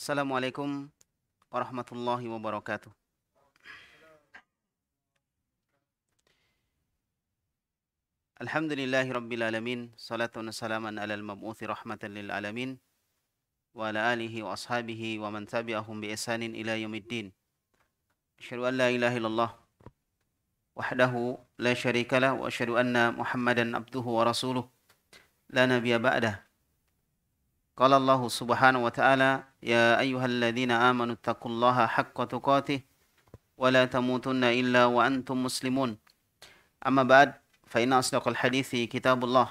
السلام عليكم ورحمة الله وبركاته الحمد لله رب العالمين صلاة وسلام على المبعوث رحمة للعالمين وعلى آله وأصحابه ومن تبعهم بإحسان إلى يوم الدين أشهد أن لا إله إلا الله وحده لا شريك له وأشهد أن محمدا عبده ورسوله لا نبي بعده قال الله سبحانه وتعالى يا أيها الذين آمنوا اتقوا الله حق تقاته ولا تموتن إلا وأنتم مسلمون أما بعد فإن أصدق الحديث كتاب الله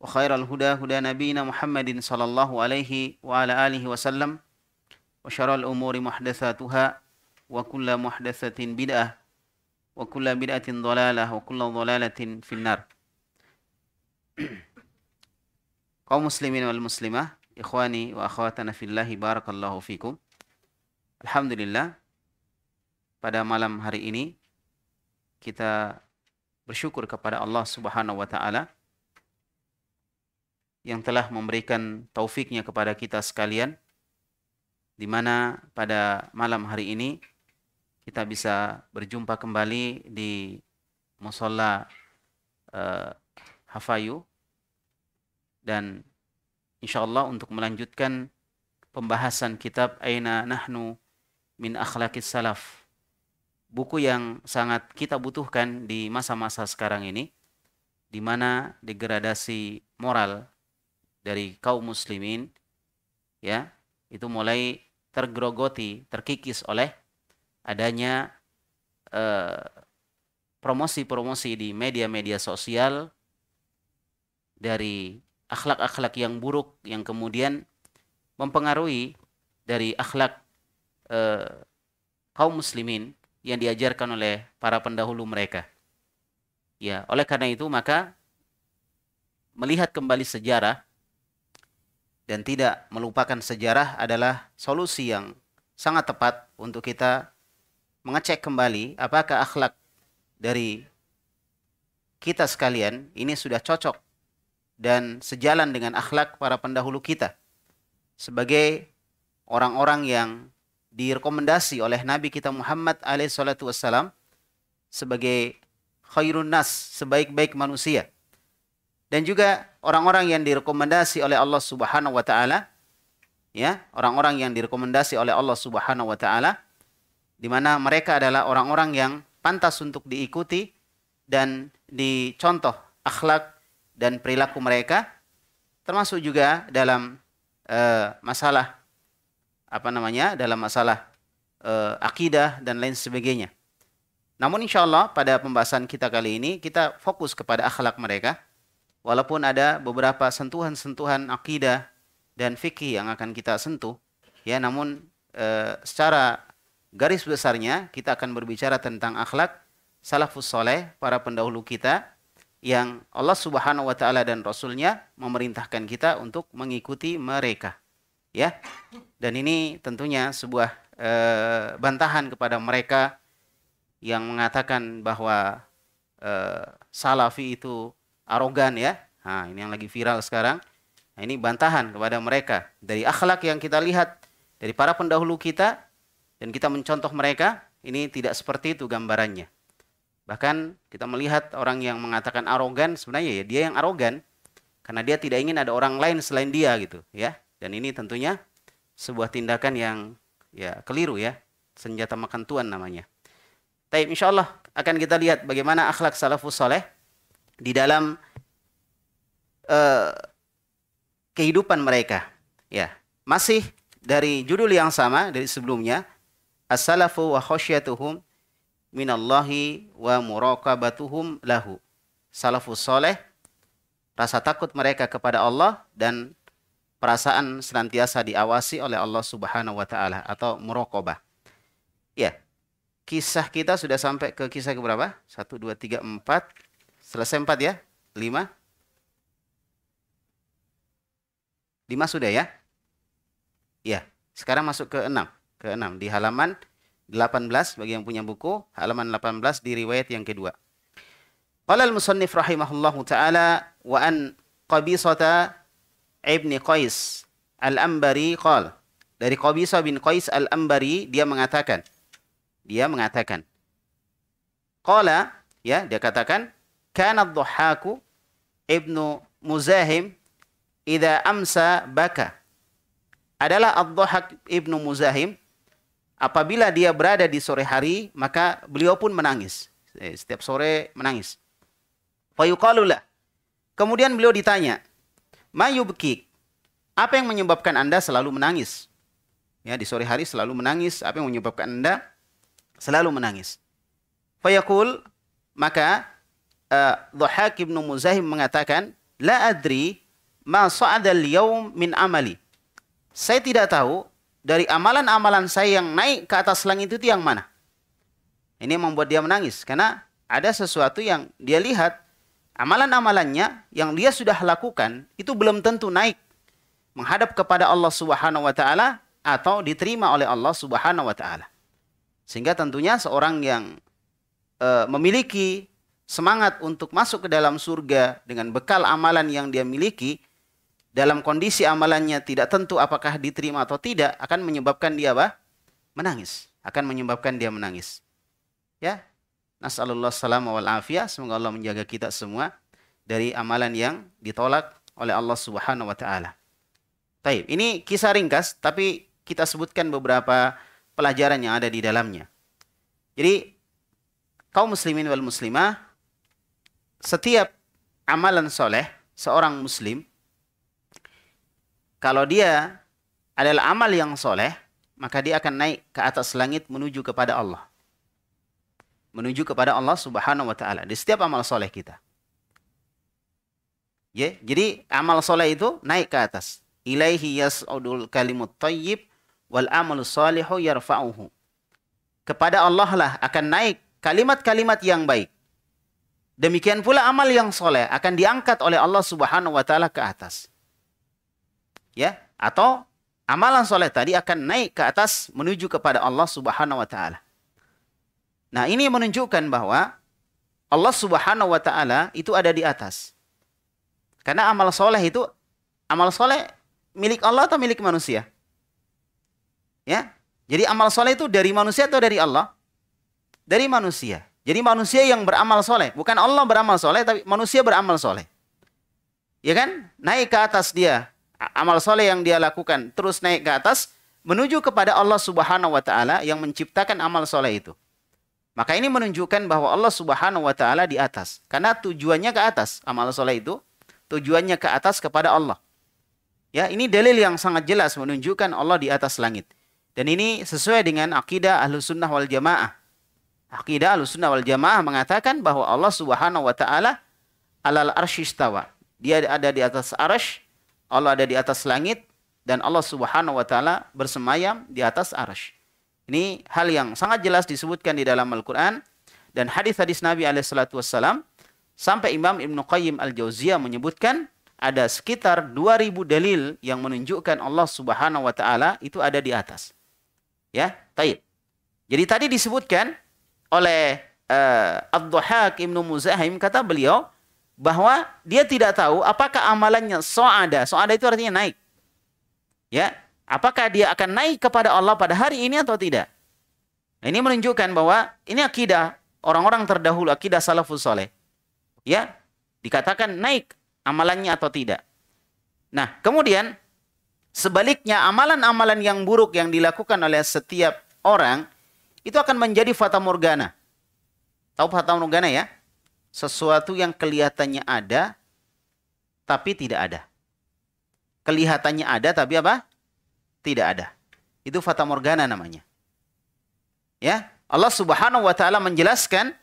وخير الهدى هدى نبينا محمد صلى الله عليه وعلى آله وسلم وشر الأمور محدثاتها وكل محدثة بدعة وكل بدعة ضلالة وكل ضلالة في النار kaum muslimin wal muslimah, ikhwani wa akhwatana fillahi barakallahu fikum. Alhamdulillah pada malam hari ini kita bersyukur kepada Allah Subhanahu wa taala yang telah memberikan taufiknya kepada kita sekalian di mana pada malam hari ini kita bisa berjumpa kembali di musola uh, Hafayu dan insya Allah untuk melanjutkan pembahasan kitab Aina Nahnu Min Akhlaqis Salaf buku yang sangat kita butuhkan di masa-masa sekarang ini di mana degradasi moral dari kaum muslimin ya itu mulai tergerogoti, terkikis oleh adanya eh, promosi-promosi eh, di media-media sosial dari akhlak-akhlak yang buruk yang kemudian mempengaruhi dari akhlak eh, kaum muslimin yang diajarkan oleh para pendahulu mereka. Ya, oleh karena itu maka melihat kembali sejarah dan tidak melupakan sejarah adalah solusi yang sangat tepat untuk kita mengecek kembali apakah akhlak dari kita sekalian ini sudah cocok dan sejalan dengan akhlak para pendahulu kita sebagai orang-orang yang direkomendasi oleh Nabi kita Muhammad alaihissalatu wassalam sebagai khairun nas, sebaik-baik manusia. Dan juga orang-orang yang direkomendasi oleh Allah Subhanahu wa taala ya, orang-orang yang direkomendasi oleh Allah Subhanahu wa taala di mana mereka adalah orang-orang yang pantas untuk diikuti dan dicontoh akhlak dan perilaku mereka termasuk juga dalam e, masalah apa namanya dalam masalah e, akidah dan lain sebagainya. Namun insya Allah pada pembahasan kita kali ini kita fokus kepada akhlak mereka walaupun ada beberapa sentuhan-sentuhan akidah dan fikih yang akan kita sentuh ya namun e, secara garis besarnya kita akan berbicara tentang akhlak salafus soleh para pendahulu kita yang Allah Subhanahu wa taala dan rasulnya memerintahkan kita untuk mengikuti mereka. Ya. Dan ini tentunya sebuah e, bantahan kepada mereka yang mengatakan bahwa e, salafi itu arogan ya. Nah, ini yang lagi viral sekarang. Nah, ini bantahan kepada mereka dari akhlak yang kita lihat dari para pendahulu kita dan kita mencontoh mereka, ini tidak seperti itu gambarannya. Bahkan kita melihat orang yang mengatakan arogan sebenarnya ya dia yang arogan karena dia tidak ingin ada orang lain selain dia gitu ya. Dan ini tentunya sebuah tindakan yang ya keliru ya. Senjata makan tuan namanya. Tapi insya Allah akan kita lihat bagaimana akhlak salafus soleh di dalam uh, kehidupan mereka. Ya, masih dari judul yang sama dari sebelumnya, as-salafu wa khosyatuhum minallahi wa muraqabatuhum lahu. Salafus soleh, rasa takut mereka kepada Allah dan perasaan senantiasa diawasi oleh Allah Subhanahu wa taala atau muraqabah. Ya. Kisah kita sudah sampai ke kisah keberapa? berapa? 1 2 3 4. Selesai 4 ya? 5. 5 sudah ya? Ya. Sekarang masuk ke 6. Ke 6 di halaman 18 bagi yang punya buku, halaman 18 di riwayat yang kedua. Qala al-musannif rahimahullahu taala wa an Qabisata ibni Qais al-Ambari qala dari Qabisa bin Qais al-Ambari dia mengatakan dia mengatakan qala ya dia katakan kana ad ibnu Muzahim idza amsa baka adalah ad dhahak ibnu Muzahim Apabila dia berada di sore hari, maka beliau pun menangis. Eh, setiap sore menangis. Fayuqalulah. Kemudian beliau ditanya, Mayubkik, apa yang menyebabkan Anda selalu menangis? Ya, di sore hari selalu menangis. Apa yang menyebabkan Anda selalu menangis? Fayaqul, maka uh, eh, Dhuhak ibn Muzahim mengatakan, La adri ma sa'adal yaum min amali. Saya tidak tahu dari amalan-amalan saya yang naik ke atas langit itu yang mana? Ini membuat dia menangis karena ada sesuatu yang dia lihat amalan-amalannya yang dia sudah lakukan itu belum tentu naik menghadap kepada Allah Subhanahu wa taala atau diterima oleh Allah Subhanahu wa taala. Sehingga tentunya seorang yang e, memiliki semangat untuk masuk ke dalam surga dengan bekal amalan yang dia miliki dalam kondisi amalannya tidak tentu apakah diterima atau tidak akan menyebabkan dia apa? menangis, akan menyebabkan dia menangis. Ya. Nasallallahu salam wal afiyah, semoga Allah menjaga kita semua dari amalan yang ditolak oleh Allah Subhanahu wa taala. Taib, ini kisah ringkas tapi kita sebutkan beberapa pelajaran yang ada di dalamnya. Jadi kaum muslimin wal muslimah setiap amalan soleh seorang muslim kalau dia adalah amal yang soleh, maka dia akan naik ke atas langit menuju kepada Allah. Menuju kepada Allah subhanahu wa ta'ala. Di setiap amal soleh kita. Ya, jadi amal soleh itu naik ke atas. Ilaihi yas'udul kalimut tayyib wal amal salihu yarfa'uhu. Kepada Allah lah akan naik kalimat-kalimat yang baik. Demikian pula amal yang soleh akan diangkat oleh Allah subhanahu wa ta'ala ke atas ya atau amalan soleh tadi akan naik ke atas menuju kepada Allah Subhanahu wa taala. Nah, ini menunjukkan bahwa Allah Subhanahu wa taala itu ada di atas. Karena amal soleh itu amal soleh milik Allah atau milik manusia? Ya. Jadi amal soleh itu dari manusia atau dari Allah? Dari manusia. Jadi manusia yang beramal soleh. Bukan Allah beramal soleh, tapi manusia beramal soleh. Ya kan? Naik ke atas dia amal soleh yang dia lakukan terus naik ke atas menuju kepada Allah Subhanahu wa taala yang menciptakan amal soleh itu. Maka ini menunjukkan bahwa Allah Subhanahu wa taala di atas karena tujuannya ke atas amal soleh itu tujuannya ke atas kepada Allah. Ya, ini dalil yang sangat jelas menunjukkan Allah di atas langit. Dan ini sesuai dengan akidah sunnah wal Jamaah. Akidah sunnah wal Jamaah mengatakan bahwa Allah Subhanahu wa taala alal istawa. Dia ada di atas arsy Allah ada di atas langit dan Allah Subhanahu wa taala bersemayam di atas arsy. Ini hal yang sangat jelas disebutkan di dalam Al-Qur'an dan hadis-hadis Nabi alaihi salatu wasallam sampai Imam Ibnu Qayyim Al-Jauziyah menyebutkan ada sekitar 2000 dalil yang menunjukkan Allah Subhanahu wa taala itu ada di atas. Ya, taib. Jadi tadi disebutkan oleh uh, Abdul dhahak Ibnu Muzahim kata beliau bahwa dia tidak tahu apakah amalannya so'ada. So'ada itu artinya naik. Ya, apakah dia akan naik kepada Allah pada hari ini atau tidak? Nah, ini menunjukkan bahwa ini akidah orang-orang terdahulu, akidah salafus soleh. Ya, dikatakan naik amalannya atau tidak. Nah, kemudian sebaliknya amalan-amalan yang buruk yang dilakukan oleh setiap orang itu akan menjadi fata morgana. Tahu fata morgana ya? sesuatu yang kelihatannya ada tapi tidak ada. Kelihatannya ada tapi apa? Tidak ada. Itu fata morgana namanya. Ya, Allah Subhanahu wa taala menjelaskan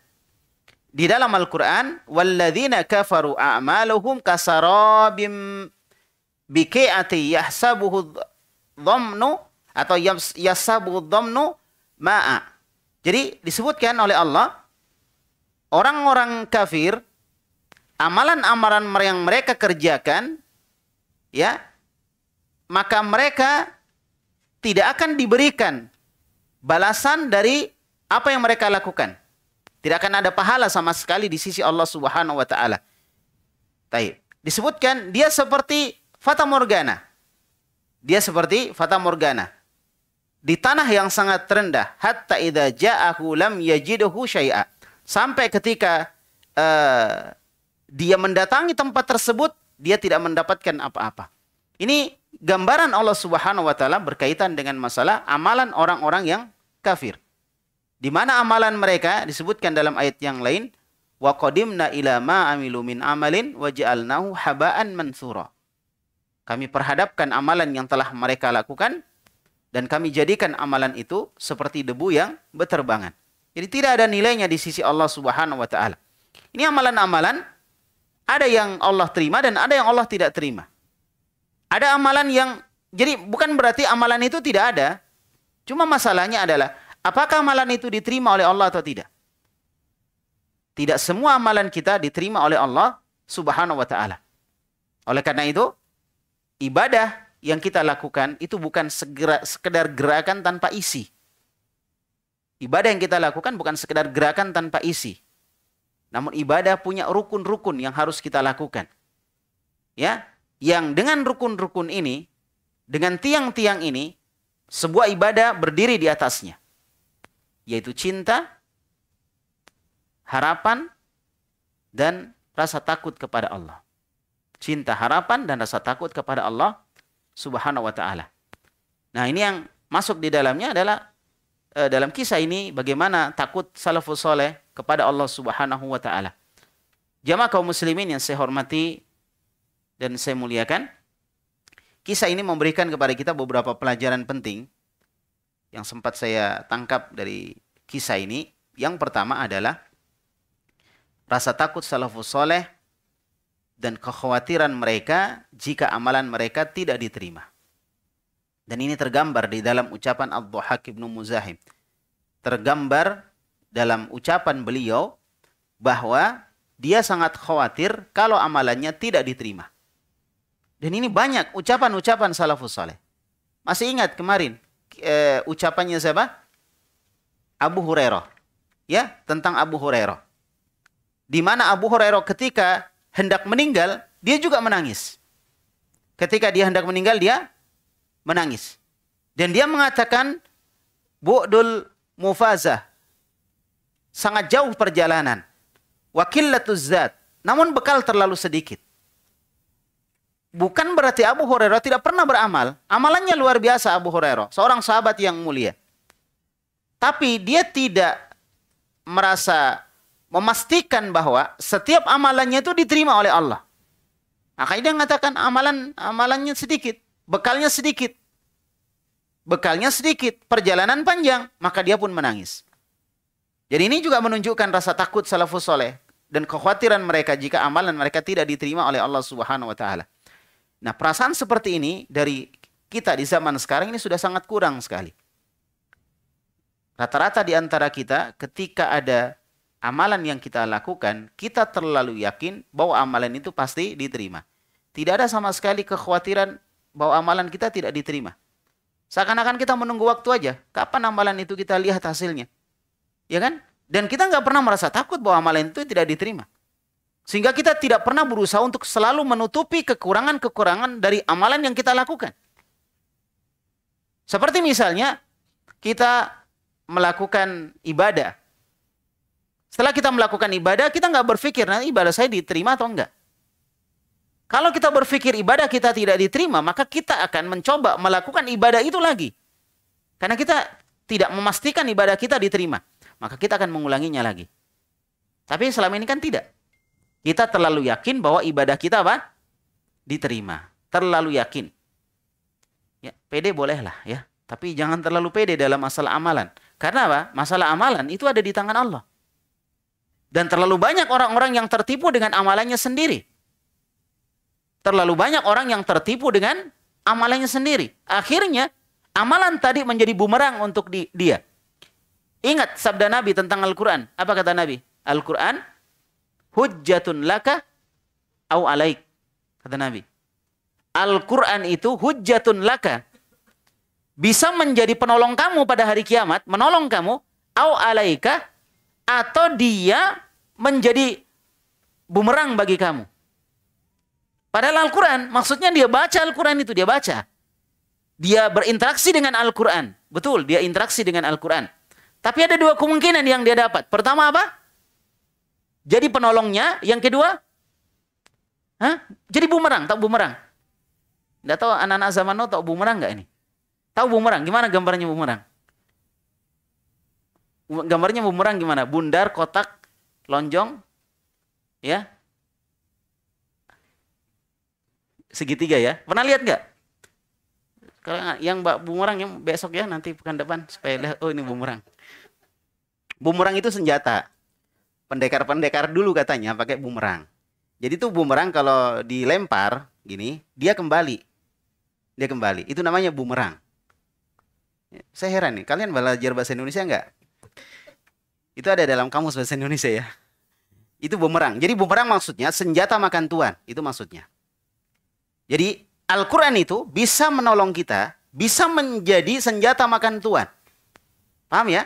di dalam Al-Qur'an, "Walladzina kafaru a'maluhum kasarabim biqi'ati yahsabuhu dhamnu atau yahsabuhu dhamnu ma'a." Jadi disebutkan oleh Allah orang-orang kafir amalan-amalan yang mereka kerjakan ya maka mereka tidak akan diberikan balasan dari apa yang mereka lakukan. Tidak akan ada pahala sama sekali di sisi Allah Subhanahu wa taala. Taib. Disebutkan dia seperti fata morgana. Dia seperti fata morgana. Di tanah yang sangat rendah, hatta idza ja'ahu lam yajidhu syai'a. Sampai ketika uh, dia mendatangi tempat tersebut, dia tidak mendapatkan apa-apa. Ini gambaran Allah Subhanahu wa taala berkaitan dengan masalah amalan orang-orang yang kafir. Di mana amalan mereka disebutkan dalam ayat yang lain, wa qadimna ila amalin waj'alnahu haba'an mansura. Kami perhadapkan amalan yang telah mereka lakukan dan kami jadikan amalan itu seperti debu yang berterbangan. Jadi tidak ada nilainya di sisi Allah Subhanahu wa taala. Ini amalan-amalan ada yang Allah terima dan ada yang Allah tidak terima. Ada amalan yang jadi bukan berarti amalan itu tidak ada. Cuma masalahnya adalah apakah amalan itu diterima oleh Allah atau tidak? Tidak semua amalan kita diterima oleh Allah Subhanahu wa taala. Oleh karena itu, ibadah yang kita lakukan itu bukan segera, sekedar gerakan tanpa isi. Ibadah yang kita lakukan bukan sekedar gerakan tanpa isi. Namun ibadah punya rukun-rukun yang harus kita lakukan. Ya, yang dengan rukun-rukun ini, dengan tiang-tiang ini, sebuah ibadah berdiri di atasnya. Yaitu cinta, harapan, dan rasa takut kepada Allah. Cinta, harapan, dan rasa takut kepada Allah subhanahu wa ta'ala. Nah ini yang masuk di dalamnya adalah Eh, dalam kisah ini bagaimana takut salafus soleh kepada Allah Subhanahu wa taala. Jamaah kaum muslimin yang saya hormati dan saya muliakan, kisah ini memberikan kepada kita beberapa pelajaran penting yang sempat saya tangkap dari kisah ini. Yang pertama adalah rasa takut salafus soleh dan kekhawatiran mereka jika amalan mereka tidak diterima. Dan ini tergambar di dalam ucapan Abduhak ibn Muzahim. Tergambar dalam ucapan beliau bahwa dia sangat khawatir kalau amalannya tidak diterima. Dan ini banyak ucapan-ucapan salafus saleh. Masih ingat kemarin e, ucapannya siapa? Abu Hurairah. Ya, tentang Abu Hurairah. Di mana Abu Hurairah ketika hendak meninggal, dia juga menangis. Ketika dia hendak meninggal, dia menangis. Dan dia mengatakan bu'dul mufazah sangat jauh perjalanan. Wakillatuz zat, namun bekal terlalu sedikit. Bukan berarti Abu Hurairah tidak pernah beramal. Amalannya luar biasa Abu Hurairah, seorang sahabat yang mulia. Tapi dia tidak merasa memastikan bahwa setiap amalannya itu diterima oleh Allah. Makanya dia mengatakan amalan amalannya sedikit bekalnya sedikit. Bekalnya sedikit, perjalanan panjang, maka dia pun menangis. Jadi ini juga menunjukkan rasa takut salafus soleh dan kekhawatiran mereka jika amalan mereka tidak diterima oleh Allah Subhanahu wa taala. Nah, perasaan seperti ini dari kita di zaman sekarang ini sudah sangat kurang sekali. Rata-rata di antara kita ketika ada amalan yang kita lakukan, kita terlalu yakin bahwa amalan itu pasti diterima. Tidak ada sama sekali kekhawatiran bahwa amalan kita tidak diterima. Seakan-akan kita menunggu waktu aja. Kapan amalan itu kita lihat hasilnya? Ya kan? Dan kita nggak pernah merasa takut bahwa amalan itu tidak diterima. Sehingga kita tidak pernah berusaha untuk selalu menutupi kekurangan-kekurangan dari amalan yang kita lakukan. Seperti misalnya, kita melakukan ibadah. Setelah kita melakukan ibadah, kita nggak berpikir, nanti ibadah saya diterima atau enggak. Kalau kita berpikir ibadah kita tidak diterima, maka kita akan mencoba melakukan ibadah itu lagi. Karena kita tidak memastikan ibadah kita diterima, maka kita akan mengulanginya lagi. Tapi selama ini kan tidak. Kita terlalu yakin bahwa ibadah kita apa? Diterima. Terlalu yakin. Ya, pede bolehlah ya, tapi jangan terlalu pede dalam masalah amalan. Karena apa? Masalah amalan itu ada di tangan Allah. Dan terlalu banyak orang-orang yang tertipu dengan amalannya sendiri Terlalu banyak orang yang tertipu dengan amalannya sendiri. Akhirnya amalan tadi menjadi bumerang untuk di, dia. Ingat sabda Nabi tentang Al-Quran. Apa kata Nabi? Al-Quran hujjatun laka au alaik. Kata Nabi. Al-Quran itu hujjatun laka. Bisa menjadi penolong kamu pada hari kiamat. Menolong kamu. Au alaika. Atau dia menjadi bumerang bagi kamu. Padahal Al-Quran, maksudnya dia baca Al-Quran itu, dia baca. Dia berinteraksi dengan Al-Quran. Betul, dia interaksi dengan Al-Quran. Tapi ada dua kemungkinan yang dia dapat. Pertama apa? Jadi penolongnya. Yang kedua, Hah? Jadi bumerang, tahu bumerang? Tidak tahu anak-anak zaman now tahu bumerang nggak ini? Tahu bumerang? Gimana gambarnya bumerang? Gambarnya bumerang gimana? Bundar, kotak, lonjong, ya, segitiga ya. Pernah lihat nggak? Kalau yang Mbak bumerang yang besok ya nanti pekan depan supaya lihat oh ini bumerang. Bumerang itu senjata. Pendekar-pendekar dulu katanya pakai bumerang. Jadi tuh bumerang kalau dilempar gini, dia kembali. Dia kembali. Itu namanya bumerang. Saya heran nih, kalian belajar bahasa Indonesia nggak? Itu ada dalam kamus bahasa Indonesia ya. Itu bumerang. Jadi bumerang maksudnya senjata makan tuan. Itu maksudnya. Jadi Al-Quran itu bisa menolong kita, bisa menjadi senjata makan Tuhan, Paham ya?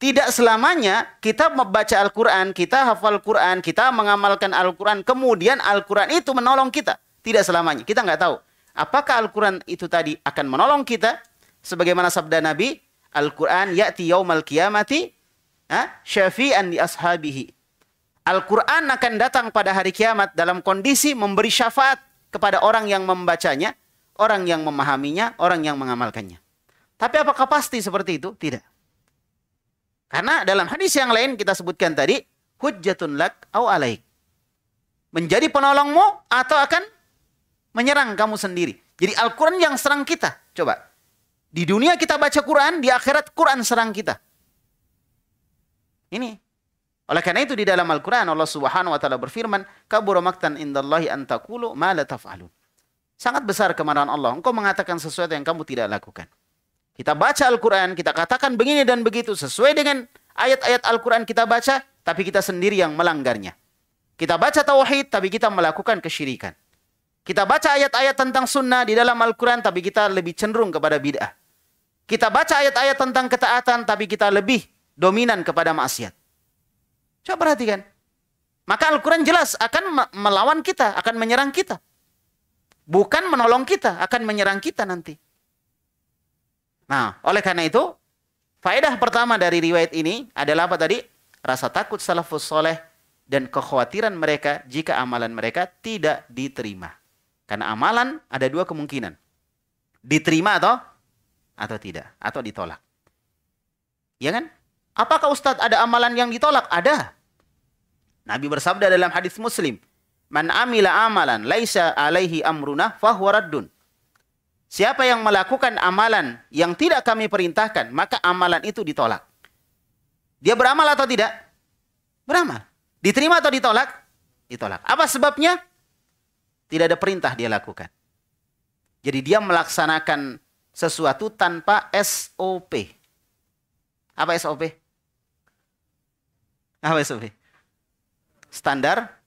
Tidak selamanya kita membaca Al-Quran, kita hafal al Quran, kita mengamalkan Al-Quran, kemudian Al-Quran itu menolong kita. Tidak selamanya, kita nggak tahu. Apakah Al-Quran itu tadi akan menolong kita? Sebagaimana sabda Nabi, Al-Quran ya'ti yaumal kiamati syafi'an di ashabihi. Al-Quran akan datang pada hari kiamat dalam kondisi memberi syafaat kepada orang yang membacanya, orang yang memahaminya, orang yang mengamalkannya. Tapi apakah pasti seperti itu? Tidak. Karena dalam hadis yang lain kita sebutkan tadi, hujjatun lak au alaik. Menjadi penolongmu atau akan menyerang kamu sendiri. Jadi Al-Quran yang serang kita. Coba. Di dunia kita baca Quran, di akhirat Quran serang kita. Ini oleh karena itu di dalam Al-Quran Allah subhanahu wa ta'ala berfirman, kaburamaktan indallahi antakulu ma la Sangat besar kemarahan Allah. Engkau mengatakan sesuatu yang kamu tidak lakukan. Kita baca Al-Quran, kita katakan begini dan begitu. Sesuai dengan ayat-ayat Al-Quran kita baca, tapi kita sendiri yang melanggarnya. Kita baca tauhid, tapi kita melakukan kesyirikan. Kita baca ayat-ayat tentang sunnah di dalam Al-Quran, tapi kita lebih cenderung kepada bid'ah. Kita baca ayat-ayat tentang ketaatan, tapi kita lebih dominan kepada maksiat. Coba perhatikan. Maka Al-Quran jelas akan melawan kita, akan menyerang kita. Bukan menolong kita, akan menyerang kita nanti. Nah, oleh karena itu, faedah pertama dari riwayat ini adalah apa tadi? Rasa takut salafus soleh dan kekhawatiran mereka jika amalan mereka tidak diterima. Karena amalan ada dua kemungkinan. Diterima atau atau tidak, atau ditolak. Ya kan? Apakah Ustadz ada amalan yang ditolak? Ada. Nabi bersabda dalam hadis Muslim, "Man amila amalan laisa alaihi amruna fahuwaraddun." Siapa yang melakukan amalan yang tidak kami perintahkan, maka amalan itu ditolak. Dia beramal atau tidak? Beramal. Diterima atau ditolak? Ditolak. Apa sebabnya? Tidak ada perintah dia lakukan. Jadi dia melaksanakan sesuatu tanpa SOP. Apa SOP? Apa ah, SOP? Standar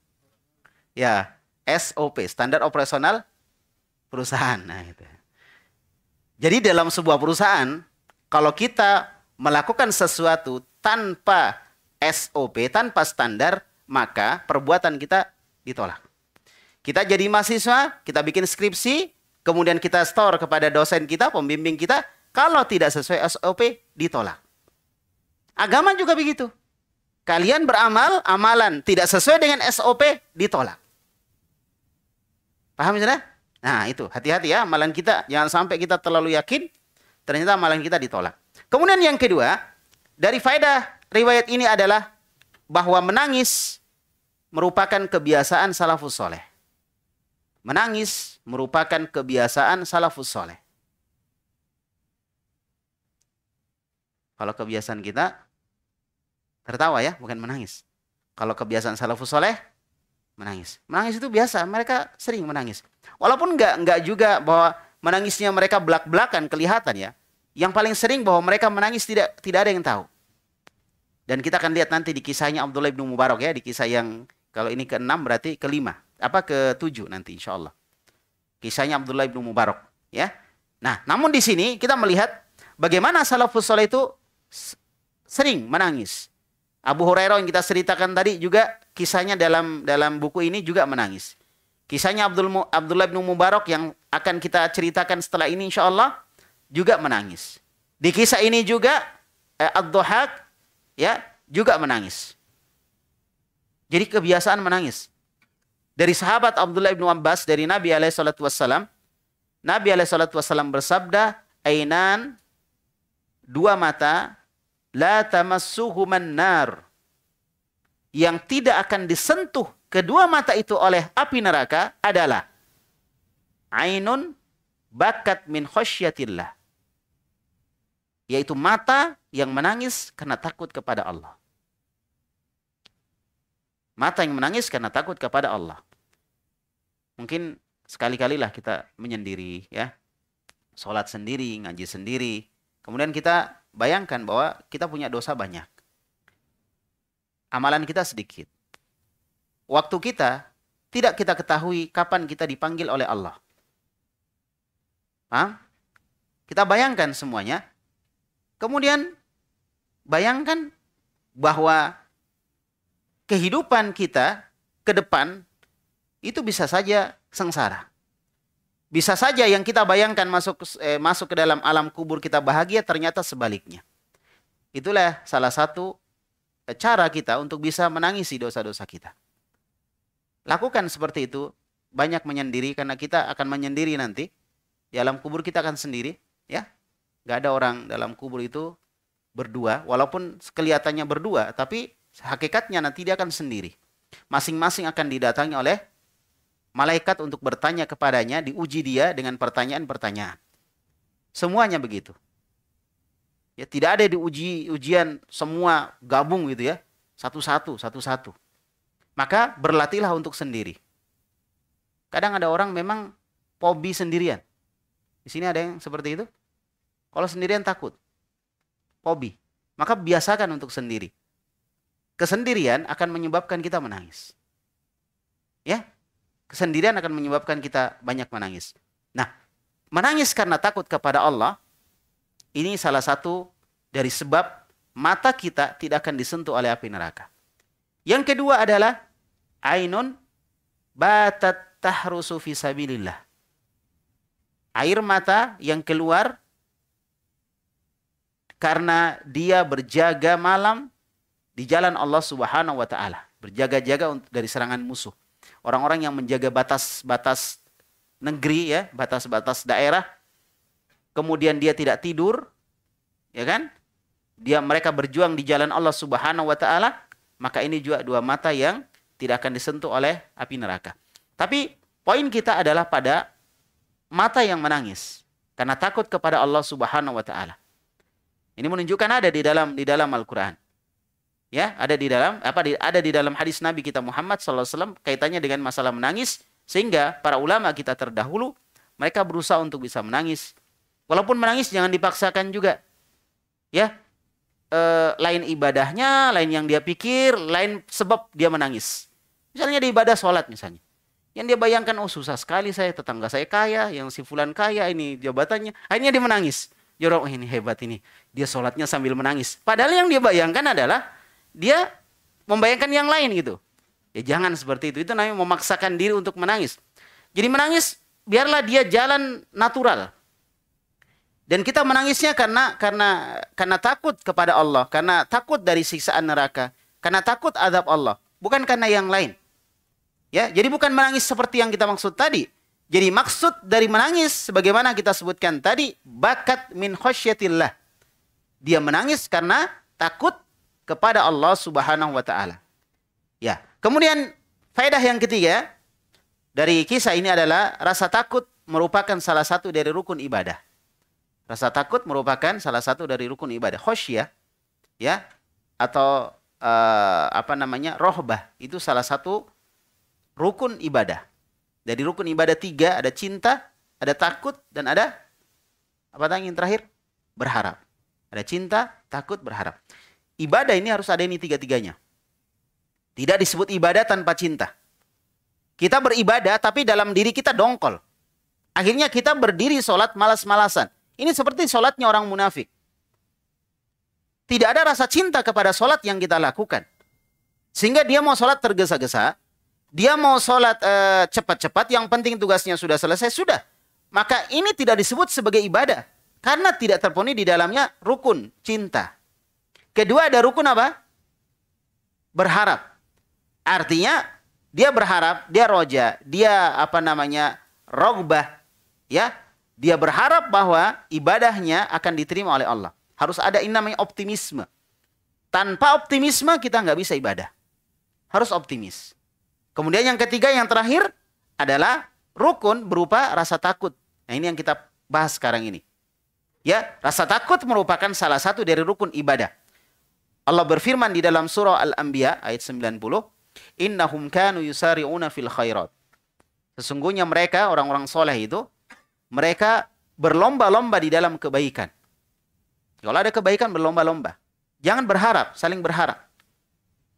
ya, SOP, standar operasional perusahaan. Nah, gitu. Jadi dalam sebuah perusahaan, kalau kita melakukan sesuatu tanpa SOP, tanpa standar, maka perbuatan kita ditolak. Kita jadi mahasiswa, kita bikin skripsi, kemudian kita store kepada dosen kita, pembimbing kita, kalau tidak sesuai SOP ditolak. Agama juga begitu. Kalian beramal, amalan tidak sesuai dengan SOP ditolak. Paham sudah? Nah itu, hati-hati ya amalan kita. Jangan sampai kita terlalu yakin, ternyata amalan kita ditolak. Kemudian yang kedua, dari faedah riwayat ini adalah bahwa menangis merupakan kebiasaan salafus soleh. Menangis merupakan kebiasaan salafus soleh. Kalau kebiasaan kita, Tertawa ya, bukan menangis. Kalau kebiasaan salafus soleh, menangis. Menangis itu biasa, mereka sering menangis. Walaupun nggak nggak juga bahwa menangisnya mereka belak-belakan kelihatan ya. Yang paling sering bahwa mereka menangis tidak tidak ada yang tahu. Dan kita akan lihat nanti di kisahnya Abdullah bin Mubarak ya, di kisah yang kalau ini ke enam berarti ke lima apa ke tujuh nanti insya Allah. Kisahnya Abdullah bin Mubarak ya. Nah, namun di sini kita melihat bagaimana salafus soleh itu sering menangis. Abu Hurairah yang kita ceritakan tadi juga kisahnya dalam dalam buku ini juga menangis. Kisahnya Abdul Abdullah bin Mubarak yang akan kita ceritakan setelah ini insya Allah juga menangis. Di kisah ini juga eh, Ad-Duhak ya juga menangis. Jadi kebiasaan menangis. Dari sahabat Abdullah bin Abbas dari Nabi alaihi salatu wasallam, Nabi alaihi salatu wasallam bersabda, "Ainan dua mata la tamassuhu nar yang tidak akan disentuh kedua mata itu oleh api neraka adalah ainun bakat min khasyatillah yaitu mata yang menangis karena takut kepada Allah mata yang menangis karena takut kepada Allah mungkin sekali-kalilah kita menyendiri ya sholat sendiri ngaji sendiri Kemudian kita bayangkan bahwa kita punya dosa banyak. Amalan kita sedikit. Waktu kita tidak kita ketahui kapan kita dipanggil oleh Allah. Hah? Kita bayangkan semuanya. Kemudian bayangkan bahwa kehidupan kita ke depan itu bisa saja sengsara. Bisa saja yang kita bayangkan masuk eh, masuk ke dalam alam kubur kita bahagia ternyata sebaliknya. Itulah salah satu eh, cara kita untuk bisa menangisi dosa-dosa kita. Lakukan seperti itu, banyak menyendiri karena kita akan menyendiri nanti. Di alam kubur kita akan sendiri, ya. Gak ada orang dalam kubur itu berdua, walaupun kelihatannya berdua, tapi hakikatnya nanti dia akan sendiri. Masing-masing akan didatangi oleh malaikat untuk bertanya kepadanya, diuji dia dengan pertanyaan-pertanyaan. Semuanya begitu. Ya, tidak ada diuji ujian semua gabung gitu ya. Satu-satu, satu-satu. Maka berlatihlah untuk sendiri. Kadang ada orang memang hobi sendirian. Di sini ada yang seperti itu. Kalau sendirian takut. Hobi. Maka biasakan untuk sendiri. Kesendirian akan menyebabkan kita menangis. Ya, Kesendirian akan menyebabkan kita banyak menangis. Nah, menangis karena takut kepada Allah ini salah satu dari sebab mata kita tidak akan disentuh oleh api neraka. Yang kedua adalah ainun batat tahrusu fi sabilillah. Air mata yang keluar karena dia berjaga malam di jalan Allah Subhanahu wa taala, berjaga-jaga dari serangan musuh orang-orang yang menjaga batas-batas negeri ya, batas-batas daerah. Kemudian dia tidak tidur, ya kan? Dia mereka berjuang di jalan Allah Subhanahu wa taala, maka ini juga dua mata yang tidak akan disentuh oleh api neraka. Tapi poin kita adalah pada mata yang menangis karena takut kepada Allah Subhanahu wa taala. Ini menunjukkan ada di dalam di dalam Al-Qur'an ya ada di dalam apa di, ada di dalam hadis Nabi kita Muhammad SAW kaitannya dengan masalah menangis sehingga para ulama kita terdahulu mereka berusaha untuk bisa menangis walaupun menangis jangan dipaksakan juga ya e, lain ibadahnya lain yang dia pikir lain sebab dia menangis misalnya di ibadah sholat misalnya yang dia bayangkan oh susah sekali saya tetangga saya kaya yang si fulan kaya ini jabatannya akhirnya dia menangis jorok oh, ini hebat ini dia sholatnya sambil menangis padahal yang dia bayangkan adalah dia membayangkan yang lain gitu. Ya jangan seperti itu. Itu namanya memaksakan diri untuk menangis. Jadi menangis biarlah dia jalan natural. Dan kita menangisnya karena karena karena takut kepada Allah, karena takut dari siksaan neraka, karena takut azab Allah, bukan karena yang lain. Ya, jadi bukan menangis seperti yang kita maksud tadi. Jadi maksud dari menangis sebagaimana kita sebutkan tadi, bakat min khasyatillah. Dia menangis karena takut kepada Allah Subhanahu wa taala. Ya. Kemudian faedah yang ketiga dari kisah ini adalah rasa takut merupakan salah satu dari rukun ibadah. Rasa takut merupakan salah satu dari rukun ibadah. Khosyah ya atau uh, apa namanya? rohbah itu salah satu rukun ibadah. Dari rukun ibadah tiga ada cinta, ada takut dan ada apa tadi yang terakhir? berharap. Ada cinta, takut, berharap ibadah ini harus ada ini tiga-tiganya. Tidak disebut ibadah tanpa cinta. Kita beribadah tapi dalam diri kita dongkol. Akhirnya kita berdiri sholat malas-malasan. Ini seperti sholatnya orang munafik. Tidak ada rasa cinta kepada sholat yang kita lakukan. Sehingga dia mau sholat tergesa-gesa. Dia mau sholat eh, cepat-cepat. Yang penting tugasnya sudah selesai. Sudah. Maka ini tidak disebut sebagai ibadah. Karena tidak terpenuhi di dalamnya rukun cinta. Kedua ada rukun apa? Berharap. Artinya dia berharap, dia roja, dia apa namanya? rogbah, ya. Dia berharap bahwa ibadahnya akan diterima oleh Allah. Harus ada ini namanya optimisme. Tanpa optimisme kita nggak bisa ibadah. Harus optimis. Kemudian yang ketiga, yang terakhir adalah rukun berupa rasa takut. Nah ini yang kita bahas sekarang ini. Ya, rasa takut merupakan salah satu dari rukun ibadah. Allah berfirman di dalam surah Al-Anbiya ayat 90, "Innahum kanu yusari'una fil khairat." Sesungguhnya mereka orang-orang soleh itu mereka berlomba-lomba di dalam kebaikan. Kalau ada kebaikan berlomba-lomba. Jangan berharap, saling berharap.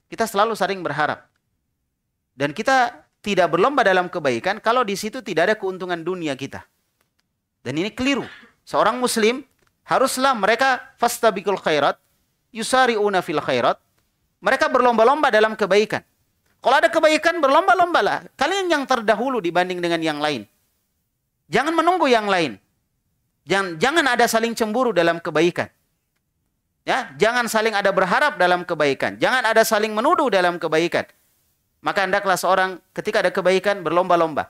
Kita selalu saling berharap. Dan kita tidak berlomba dalam kebaikan kalau di situ tidak ada keuntungan dunia kita. Dan ini keliru. Seorang muslim haruslah mereka fastabikul khairat yusari'una fil khairat. Mereka berlomba-lomba dalam kebaikan. Kalau ada kebaikan berlomba-lombalah. Kalian yang terdahulu dibanding dengan yang lain. Jangan menunggu yang lain. Jangan jangan ada saling cemburu dalam kebaikan. Ya, jangan saling ada berharap dalam kebaikan. Jangan ada saling menuduh dalam kebaikan. Maka hendaklah seorang ketika ada kebaikan berlomba-lomba.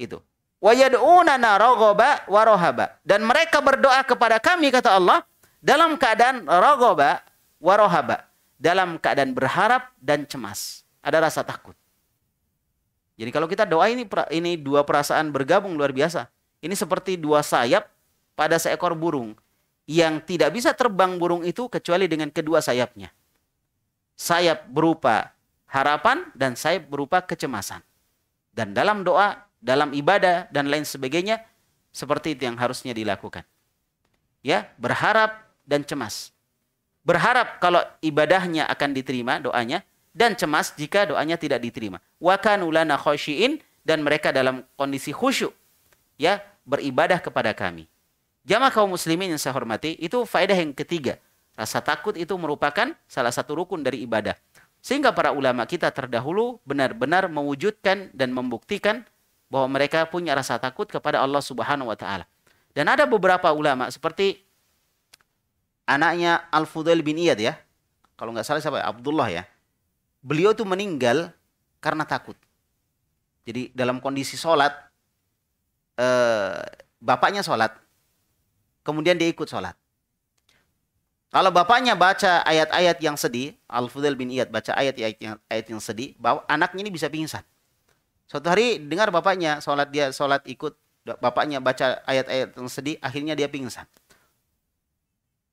Itu. Wayad'unana raghaba wa rahaba. Dan mereka berdoa kepada kami kata Allah dalam keadaan ragoba warohaba, dalam keadaan berharap dan cemas. Ada rasa takut. Jadi kalau kita doa ini ini dua perasaan bergabung luar biasa. Ini seperti dua sayap pada seekor burung yang tidak bisa terbang burung itu kecuali dengan kedua sayapnya. Sayap berupa harapan dan sayap berupa kecemasan. Dan dalam doa, dalam ibadah dan lain sebagainya seperti itu yang harusnya dilakukan. Ya, berharap dan cemas. Berharap kalau ibadahnya akan diterima doanya dan cemas jika doanya tidak diterima. Wa kanu lana dan mereka dalam kondisi khusyuk ya beribadah kepada kami. Jamaah kaum muslimin yang saya hormati, itu faedah yang ketiga. Rasa takut itu merupakan salah satu rukun dari ibadah. Sehingga para ulama kita terdahulu benar-benar mewujudkan dan membuktikan bahwa mereka punya rasa takut kepada Allah Subhanahu wa taala. Dan ada beberapa ulama seperti anaknya Al-Fudail bin Iyad ya. Kalau nggak salah siapa Abdullah ya. Beliau itu meninggal karena takut. Jadi dalam kondisi sholat, eh, bapaknya sholat, kemudian dia ikut sholat. Kalau bapaknya baca ayat-ayat yang sedih, Al-Fudail bin Iyad baca ayat-ayat yang, ayat yang sedih, bahwa anaknya ini bisa pingsan. Suatu hari dengar bapaknya sholat dia sholat ikut, bapaknya baca ayat-ayat yang sedih, akhirnya dia pingsan.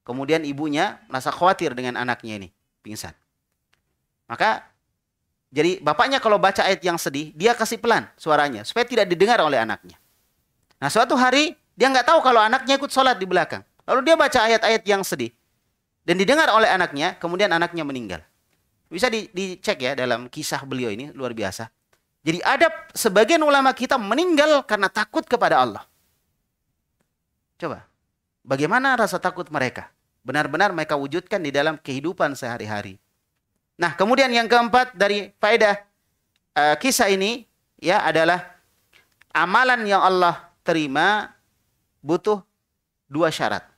Kemudian ibunya merasa khawatir dengan anaknya ini, pingsan. Maka jadi bapaknya kalau baca ayat yang sedih, dia kasih pelan suaranya supaya tidak didengar oleh anaknya. Nah suatu hari dia nggak tahu kalau anaknya ikut sholat di belakang. Lalu dia baca ayat-ayat yang sedih dan didengar oleh anaknya, kemudian anaknya meninggal. Bisa di, dicek ya dalam kisah beliau ini luar biasa. Jadi ada sebagian ulama kita meninggal karena takut kepada Allah. Coba Bagaimana rasa takut mereka? Benar-benar mereka wujudkan di dalam kehidupan sehari-hari. Nah, kemudian yang keempat dari faedah uh, kisah ini ya adalah amalan yang Allah terima butuh dua syarat.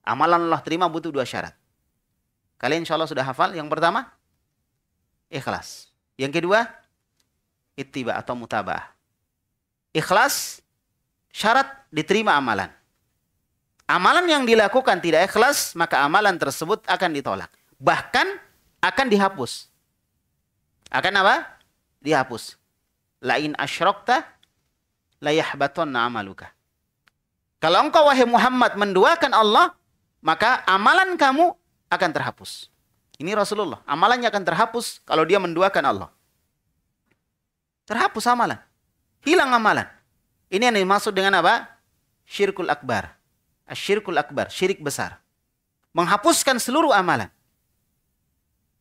Amalan Allah terima butuh dua syarat. Kalian insya Allah sudah hafal. Yang pertama, ikhlas. Yang kedua, itiba atau mutabah. Ikhlas, syarat diterima amalan amalan yang dilakukan tidak ikhlas, maka amalan tersebut akan ditolak. Bahkan akan dihapus. Akan apa? Dihapus. Lain asyrokta layahbatonna amaluka. Kalau engkau wahai Muhammad menduakan Allah, maka amalan kamu akan terhapus. Ini Rasulullah, amalannya akan terhapus kalau dia menduakan Allah. Terhapus amalan. Hilang amalan. Ini yang dimaksud dengan apa? Syirkul akbar. Asyirkul akbar, syirik besar. Menghapuskan seluruh amalan.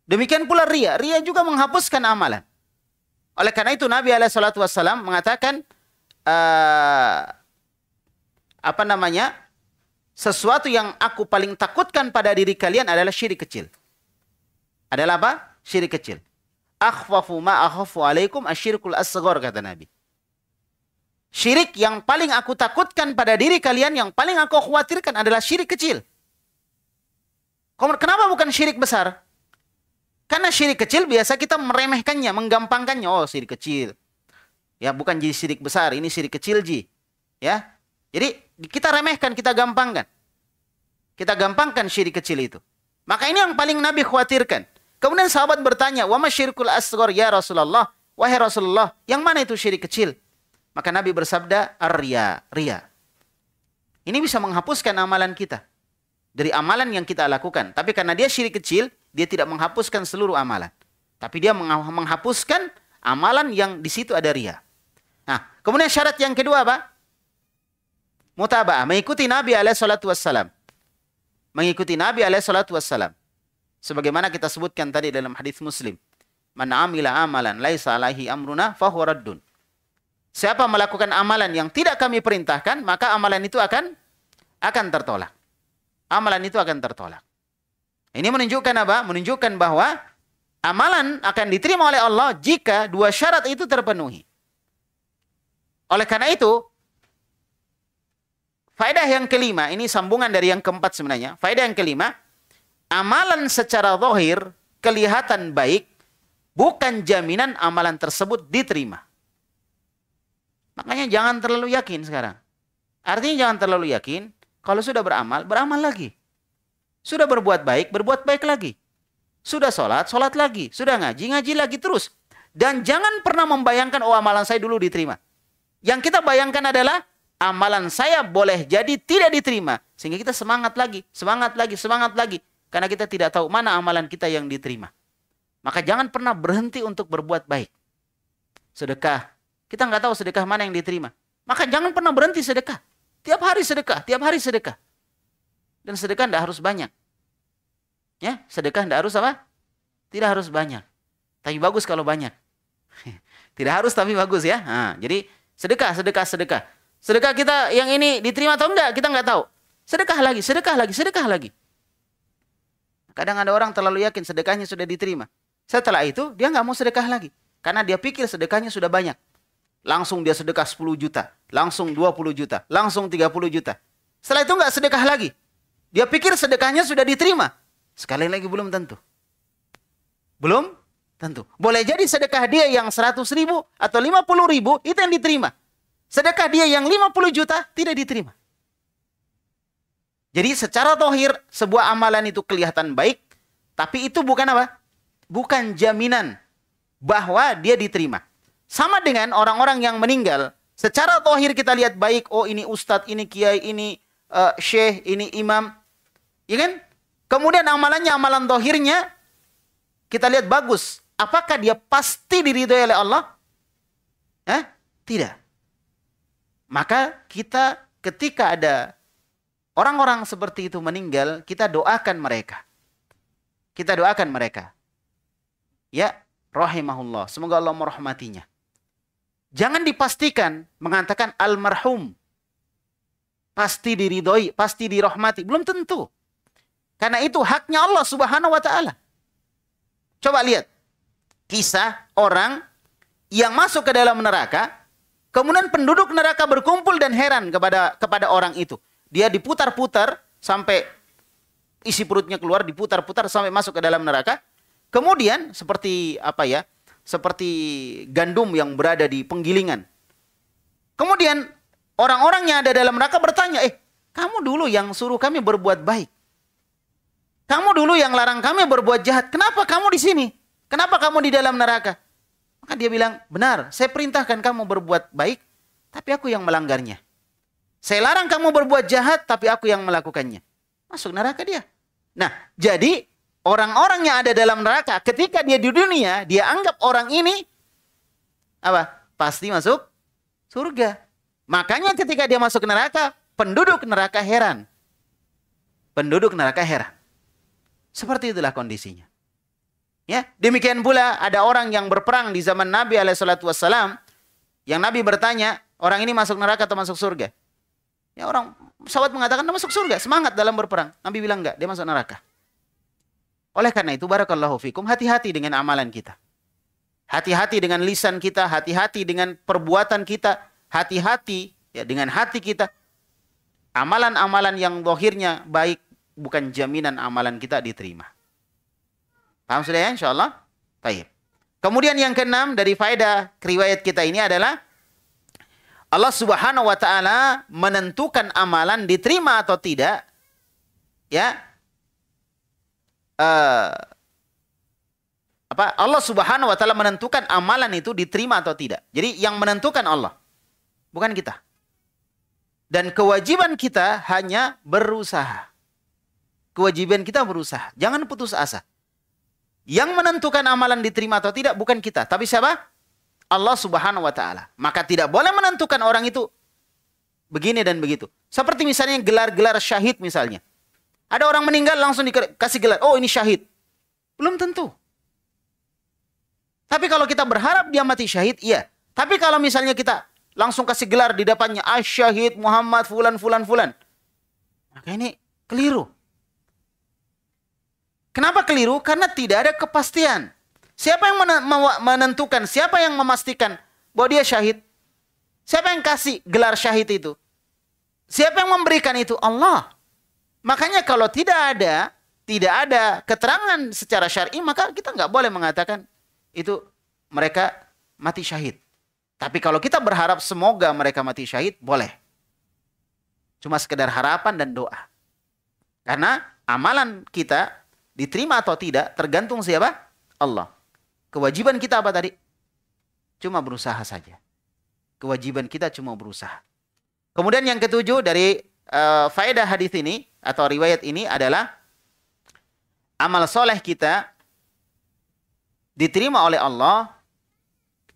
Demikian pula ria. Ria juga menghapuskan amalan. Oleh karena itu Nabi SAW mengatakan uh, apa namanya sesuatu yang aku paling takutkan pada diri kalian adalah syirik kecil. Adalah apa? Syirik kecil. Akhwafu ma alaikum asyirkul asghar kata Nabi. Syirik yang paling aku takutkan pada diri kalian, yang paling aku khawatirkan adalah syirik kecil. Kenapa bukan syirik besar? Karena syirik kecil biasa kita meremehkannya, menggampangkannya. Oh, syirik kecil. Ya, bukan jadi syirik besar, ini syirik kecil, Ji. Ya. Jadi kita remehkan, kita gampangkan. Kita gampangkan syirik kecil itu. Maka ini yang paling Nabi khawatirkan. Kemudian sahabat bertanya, "Wa syirikul asgor ya Rasulullah?" Wahai Rasulullah, yang mana itu syirik kecil? Maka Nabi bersabda, "Arya, ria." Ini bisa menghapuskan amalan kita dari amalan yang kita lakukan. Tapi karena dia syirik kecil, dia tidak menghapuskan seluruh amalan. Tapi dia menghapuskan amalan yang di situ ada ria. Nah, kemudian syarat yang kedua apa? Mutaba'ah, mengikuti Nabi alaih salatu wassalam. Mengikuti Nabi alaih salatu wassalam. Sebagaimana kita sebutkan tadi dalam hadis Muslim. Man amila amalan laisa alaihi amruna fahu raddun. Siapa melakukan amalan yang tidak kami perintahkan, maka amalan itu akan akan tertolak. Amalan itu akan tertolak. Ini menunjukkan apa? Menunjukkan bahwa amalan akan diterima oleh Allah jika dua syarat itu terpenuhi. Oleh karena itu, faedah yang kelima, ini sambungan dari yang keempat sebenarnya. Faedah yang kelima, amalan secara zahir kelihatan baik bukan jaminan amalan tersebut diterima. Makanya jangan terlalu yakin sekarang. Artinya jangan terlalu yakin. Kalau sudah beramal, beramal lagi. Sudah berbuat baik, berbuat baik lagi. Sudah sholat, sholat lagi. Sudah ngaji, ngaji lagi terus. Dan jangan pernah membayangkan, oh amalan saya dulu diterima. Yang kita bayangkan adalah, amalan saya boleh jadi tidak diterima. Sehingga kita semangat lagi, semangat lagi, semangat lagi. Karena kita tidak tahu mana amalan kita yang diterima. Maka jangan pernah berhenti untuk berbuat baik. Sedekah, kita nggak tahu sedekah mana yang diterima. Maka jangan pernah berhenti sedekah. Tiap hari sedekah, tiap hari sedekah. Dan sedekah tidak harus banyak. Ya, sedekah tidak harus apa? Tidak harus banyak. Tapi bagus kalau banyak. Tidak harus tapi bagus ya. Nah, jadi sedekah, sedekah, sedekah. Sedekah kita yang ini diterima atau enggak, kita nggak tahu. Sedekah lagi, sedekah lagi, sedekah lagi. Kadang ada orang terlalu yakin sedekahnya sudah diterima. Setelah itu, dia nggak mau sedekah lagi. Karena dia pikir sedekahnya sudah banyak. Langsung dia sedekah 10 juta. Langsung 20 juta. Langsung 30 juta. Setelah itu nggak sedekah lagi. Dia pikir sedekahnya sudah diterima. Sekali lagi belum tentu. Belum tentu. Boleh jadi sedekah dia yang 100 ribu atau 50 ribu itu yang diterima. Sedekah dia yang 50 juta tidak diterima. Jadi secara tohir sebuah amalan itu kelihatan baik, tapi itu bukan apa? Bukan jaminan bahwa dia diterima. Sama dengan orang-orang yang meninggal. Secara tohir kita lihat baik, oh ini ustadz, ini kiai, ini uh, syekh, ini imam. Ya kan? Kemudian amalannya, amalan tohirnya, kita lihat bagus. Apakah dia pasti diridhoi oleh Allah? Eh? Tidak. Maka kita ketika ada orang-orang seperti itu meninggal, kita doakan mereka. Kita doakan mereka. Ya, rahimahullah. Semoga Allah merahmatinya. Jangan dipastikan mengatakan almarhum. Pasti diridhoi, pasti dirahmati. Belum tentu. Karena itu haknya Allah subhanahu wa ta'ala. Coba lihat. Kisah orang yang masuk ke dalam neraka. Kemudian penduduk neraka berkumpul dan heran kepada kepada orang itu. Dia diputar-putar sampai isi perutnya keluar, diputar-putar sampai masuk ke dalam neraka. Kemudian seperti apa ya? seperti gandum yang berada di penggilingan. Kemudian orang-orang yang ada dalam neraka bertanya, "Eh, kamu dulu yang suruh kami berbuat baik. Kamu dulu yang larang kami berbuat jahat. Kenapa kamu di sini? Kenapa kamu di dalam neraka?" Maka dia bilang, "Benar, saya perintahkan kamu berbuat baik, tapi aku yang melanggarnya. Saya larang kamu berbuat jahat, tapi aku yang melakukannya." Masuk neraka dia. Nah, jadi orang-orang yang ada dalam neraka ketika dia di dunia dia anggap orang ini apa pasti masuk surga makanya ketika dia masuk neraka penduduk neraka heran penduduk neraka heran seperti itulah kondisinya ya demikian pula ada orang yang berperang di zaman Nabi alaihissalatu wassalam yang Nabi bertanya orang ini masuk neraka atau masuk surga ya orang sahabat mengatakan dia masuk surga semangat dalam berperang Nabi bilang enggak dia masuk neraka oleh karena itu, barakallahu fikum, hati-hati dengan amalan kita. Hati-hati dengan lisan kita, hati-hati dengan perbuatan kita, hati-hati ya dengan hati kita. Amalan-amalan yang dohirnya baik bukan jaminan amalan kita diterima. Paham sudah ya insyaallah? Baik. Kemudian yang keenam dari faedah riwayat kita ini adalah Allah Subhanahu wa taala menentukan amalan diterima atau tidak ya Eh, apa Allah Subhanahu wa taala menentukan amalan itu diterima atau tidak. Jadi yang menentukan Allah, bukan kita. Dan kewajiban kita hanya berusaha. Kewajiban kita berusaha. Jangan putus asa. Yang menentukan amalan diterima atau tidak bukan kita, tapi siapa? Allah Subhanahu wa taala. Maka tidak boleh menentukan orang itu begini dan begitu. Seperti misalnya gelar-gelar syahid misalnya. Ada orang meninggal langsung dikasih gelar, oh ini syahid. Belum tentu. Tapi kalau kita berharap dia mati syahid, iya. Tapi kalau misalnya kita langsung kasih gelar di depannya, ah syahid Muhammad fulan fulan fulan. Maka ini keliru. Kenapa keliru? Karena tidak ada kepastian. Siapa yang menentukan, siapa yang memastikan bahwa dia syahid? Siapa yang kasih gelar syahid itu? Siapa yang memberikan itu? Allah. Makanya kalau tidak ada, tidak ada keterangan secara syar'i maka kita nggak boleh mengatakan itu mereka mati syahid. Tapi kalau kita berharap semoga mereka mati syahid, boleh. Cuma sekedar harapan dan doa. Karena amalan kita diterima atau tidak tergantung siapa? Allah. Kewajiban kita apa tadi? Cuma berusaha saja. Kewajiban kita cuma berusaha. Kemudian yang ketujuh dari uh, faedah hadis ini atau riwayat ini adalah amal soleh kita diterima oleh Allah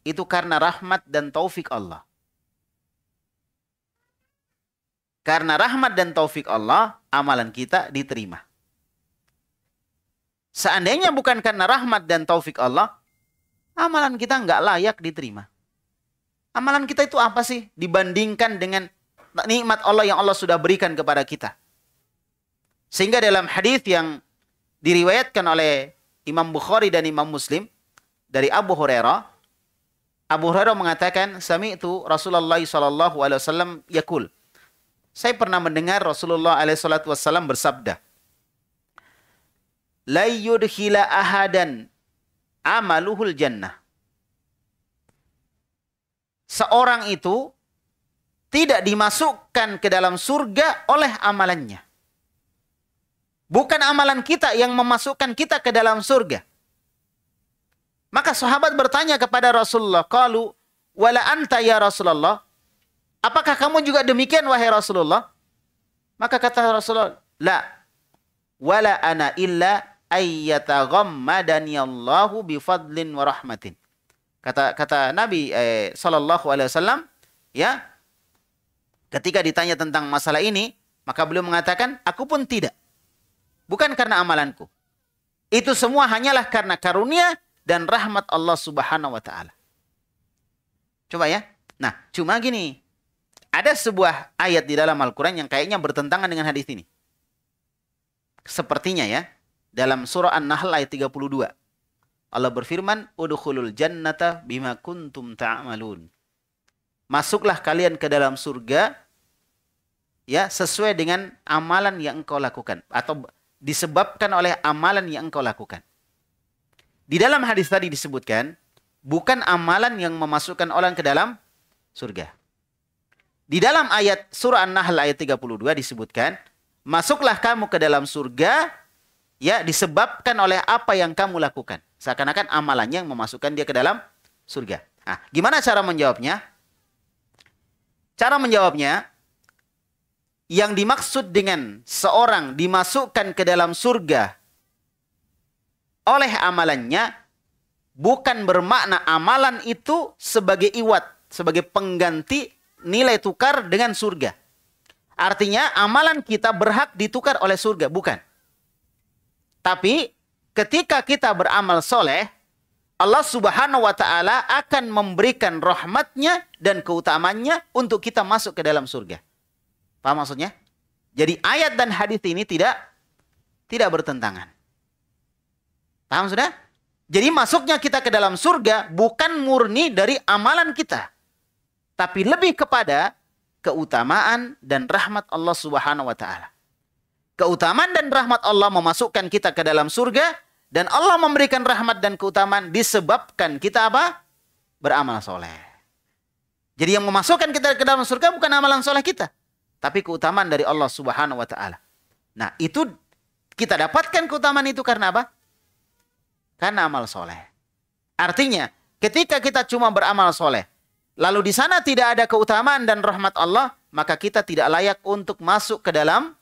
itu karena rahmat dan taufik Allah. Karena rahmat dan taufik Allah, amalan kita diterima. Seandainya bukan karena rahmat dan taufik Allah, amalan kita nggak layak diterima. Amalan kita itu apa sih dibandingkan dengan nikmat Allah yang Allah sudah berikan kepada kita. Sehingga dalam hadis yang diriwayatkan oleh Imam Bukhari dan Imam Muslim dari Abu Hurairah, Abu Hurairah mengatakan, "Sami itu Rasulullah sallallahu alaihi wasallam yakul." Saya pernah mendengar Rasulullah alaihi wasallam bersabda, "La yudkhila ahadan amaluhul jannah." Seorang itu tidak dimasukkan ke dalam surga oleh amalannya. Bukan amalan kita yang memasukkan kita ke dalam surga. Maka sahabat bertanya kepada Rasulullah, "Qalu wala anta ya Rasulullah?" Apakah kamu juga demikian wahai Rasulullah? Maka kata Rasulullah, "La wala ana illa ayyataghammadani Allahu bifadlin wa rahmatin." Kata kata Nabi eh, sallallahu alaihi wasallam, ya, Ketika ditanya tentang masalah ini, maka beliau mengatakan, aku pun tidak. Bukan karena amalanku. Itu semua hanyalah karena karunia dan rahmat Allah subhanahu wa ta'ala. Coba ya. Nah, cuma gini. Ada sebuah ayat di dalam Al-Quran yang kayaknya bertentangan dengan hadis ini. Sepertinya ya. Dalam surah An-Nahl ayat 32. Allah berfirman, Udukhulul jannata bima kuntum ta'amalun masuklah kalian ke dalam surga ya sesuai dengan amalan yang engkau lakukan atau disebabkan oleh amalan yang engkau lakukan. Di dalam hadis tadi disebutkan bukan amalan yang memasukkan orang ke dalam surga. Di dalam ayat surah An-Nahl ayat 32 disebutkan, "Masuklah kamu ke dalam surga ya disebabkan oleh apa yang kamu lakukan." Seakan-akan amalannya yang memasukkan dia ke dalam surga. Nah, gimana cara menjawabnya? Cara menjawabnya, yang dimaksud dengan seorang dimasukkan ke dalam surga oleh amalannya bukan bermakna amalan itu sebagai iwat, sebagai pengganti nilai tukar dengan surga. Artinya amalan kita berhak ditukar oleh surga, bukan. Tapi ketika kita beramal soleh, Allah Subhanahu wa taala akan memberikan rahmatnya dan keutamannya untuk kita masuk ke dalam surga. Paham maksudnya? Jadi ayat dan hadis ini tidak tidak bertentangan. Paham sudah? Jadi masuknya kita ke dalam surga bukan murni dari amalan kita. Tapi lebih kepada keutamaan dan rahmat Allah Subhanahu wa taala. Keutamaan dan rahmat Allah memasukkan kita ke dalam surga dan Allah memberikan rahmat dan keutamaan disebabkan kita apa? Beramal soleh. Jadi yang memasukkan kita ke dalam surga bukan amalan soleh kita. Tapi keutamaan dari Allah subhanahu wa ta'ala. Nah itu kita dapatkan keutamaan itu karena apa? Karena amal soleh. Artinya ketika kita cuma beramal soleh. Lalu di sana tidak ada keutamaan dan rahmat Allah. Maka kita tidak layak untuk masuk ke dalam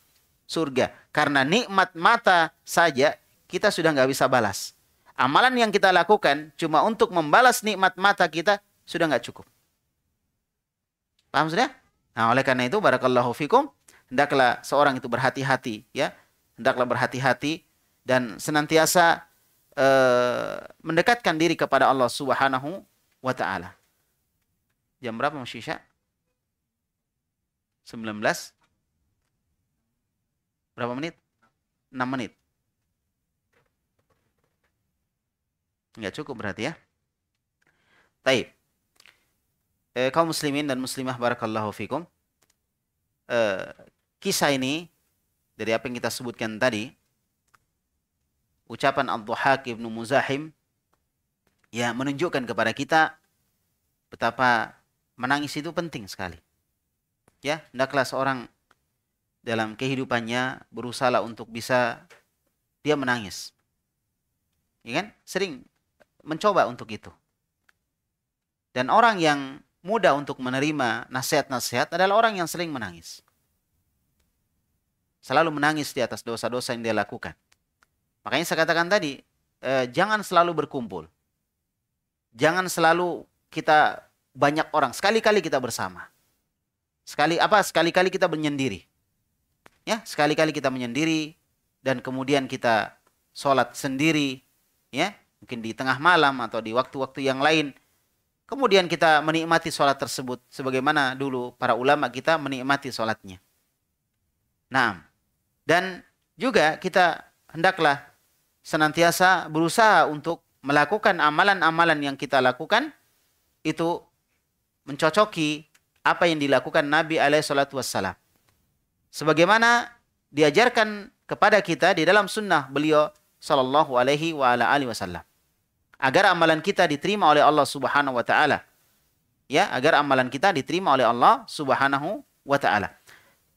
surga. Karena nikmat mata saja kita sudah nggak bisa balas. Amalan yang kita lakukan cuma untuk membalas nikmat mata kita sudah nggak cukup. Paham sudah? Nah, oleh karena itu barakallahu fikum, hendaklah seorang itu berhati-hati ya. Hendaklah berhati-hati dan senantiasa eh, mendekatkan diri kepada Allah Subhanahu wa taala. Jam berapa Mas Isya? 19 Berapa menit? 6 menit. nggak cukup berarti ya Taib E, kaum muslimin dan muslimah barakallahu fikum E, kisah ini dari apa yang kita sebutkan tadi ucapan Abduhak ibn Muzahim ya menunjukkan kepada kita betapa menangis itu penting sekali ya hendaklah seorang dalam kehidupannya berusaha untuk bisa dia menangis ya kan sering mencoba untuk itu. Dan orang yang mudah untuk menerima nasihat-nasihat adalah orang yang sering menangis. Selalu menangis di atas dosa-dosa yang dia lakukan. Makanya saya katakan tadi, eh, jangan selalu berkumpul. Jangan selalu kita banyak orang. Sekali-kali kita bersama. Sekali apa? Sekali-kali kita menyendiri. Ya, sekali-kali kita menyendiri dan kemudian kita sholat sendiri. Ya, mungkin di tengah malam atau di waktu-waktu yang lain. Kemudian kita menikmati sholat tersebut sebagaimana dulu para ulama kita menikmati sholatnya. Nah, dan juga kita hendaklah senantiasa berusaha untuk melakukan amalan-amalan yang kita lakukan itu mencocoki apa yang dilakukan Nabi alaihi Sebagaimana diajarkan kepada kita di dalam sunnah beliau Sallallahu Alaihi wa ala alihi Wasallam. Agar amalan kita diterima oleh Allah Subhanahu Wa Taala. Ya, agar amalan kita diterima oleh Allah Subhanahu Wa Taala.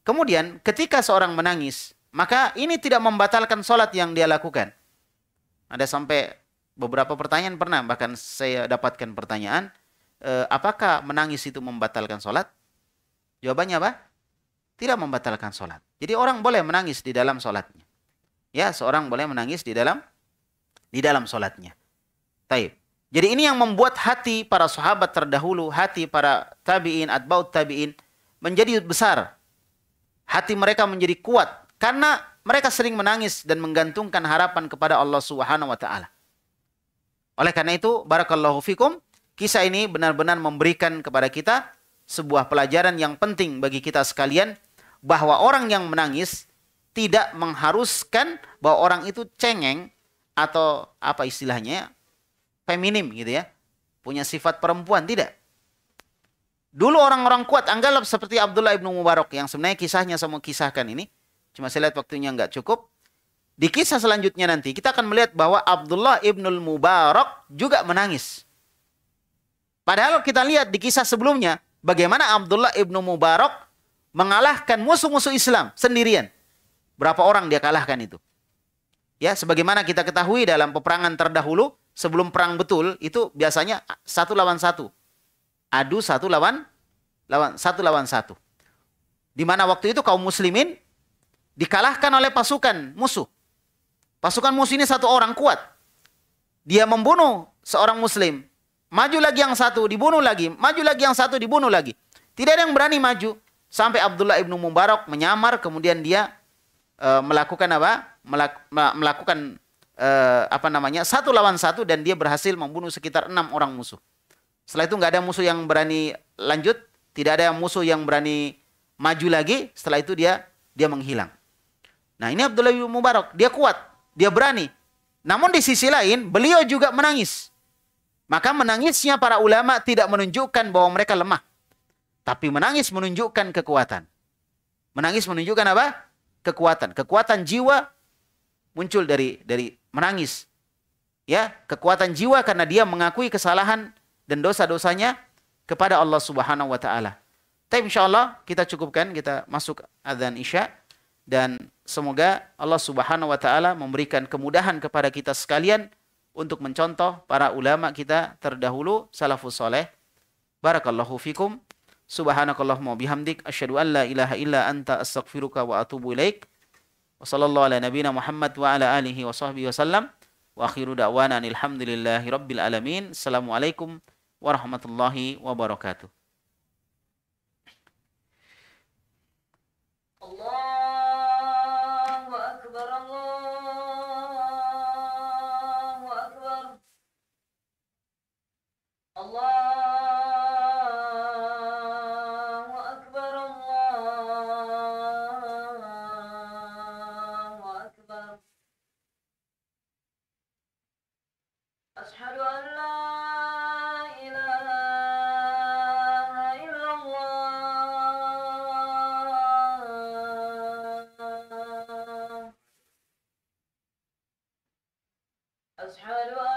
Kemudian ketika seorang menangis, maka ini tidak membatalkan sholat yang dia lakukan. Ada sampai beberapa pertanyaan pernah, bahkan saya dapatkan pertanyaan, e, apakah menangis itu membatalkan sholat? Jawabannya apa? Tidak membatalkan sholat. Jadi orang boleh menangis di dalam sholatnya. Ya, seorang boleh menangis di dalam di dalam solatnya. Taib. Jadi ini yang membuat hati para sahabat terdahulu, hati para tabiin, atbaut tabiin menjadi besar. Hati mereka menjadi kuat karena mereka sering menangis dan menggantungkan harapan kepada Allah Subhanahu wa taala. Oleh karena itu, barakallahu fikum, kisah ini benar-benar memberikan kepada kita sebuah pelajaran yang penting bagi kita sekalian bahwa orang yang menangis tidak mengharuskan bahwa orang itu cengeng atau apa istilahnya ya, feminim gitu ya punya sifat perempuan tidak dulu orang-orang kuat anggaplah seperti Abdullah ibnu Mubarak yang sebenarnya kisahnya saya mau kisahkan ini cuma saya lihat waktunya nggak cukup di kisah selanjutnya nanti kita akan melihat bahwa Abdullah ibnu Mubarak juga menangis padahal kita lihat di kisah sebelumnya bagaimana Abdullah ibnu Mubarak mengalahkan musuh-musuh Islam sendirian Berapa orang dia kalahkan itu? Ya, sebagaimana kita ketahui dalam peperangan terdahulu sebelum perang betul itu biasanya satu lawan satu, adu satu lawan lawan satu lawan satu. Di mana waktu itu kaum muslimin dikalahkan oleh pasukan musuh. Pasukan musuh ini satu orang kuat. Dia membunuh seorang muslim. Maju lagi yang satu, dibunuh lagi. Maju lagi yang satu, dibunuh lagi. Tidak ada yang berani maju. Sampai Abdullah ibnu Mubarak menyamar, kemudian dia Eh, melakukan apa? Melak, melakukan uh, apa namanya? satu lawan satu dan dia berhasil membunuh sekitar enam orang musuh. Setelah itu nggak ada musuh yang berani lanjut, tidak ada musuh yang berani maju lagi. Setelah itu dia dia menghilang. Nah ini Abdullah bin Mubarak, dia kuat, dia berani. Namun di sisi lain beliau juga menangis. Maka menangisnya para ulama tidak menunjukkan bahwa mereka lemah. Tapi menangis menunjukkan kekuatan. Menangis menunjukkan apa? kekuatan. Kekuatan jiwa muncul dari dari menangis. Ya, kekuatan jiwa karena dia mengakui kesalahan dan dosa-dosanya kepada Allah Subhanahu wa taala. Tapi insya Allah kita cukupkan, kita masuk azan isya dan semoga Allah Subhanahu wa taala memberikan kemudahan kepada kita sekalian untuk mencontoh para ulama kita terdahulu salafus saleh. Barakallahu fikum. Subhanakallahumma bihamdik asyhadu an la ilaha illa anta astaghfiruka wa atubu ilaik. Wa sallallahu ala nabiyyina Muhammad wa ala alihi wa sahbihi wasallam. Wa akhiru da'wana alhamdulillahi rabbil alamin. Assalamualaikum warahmatullahi wabarakatuh. Allah واجعله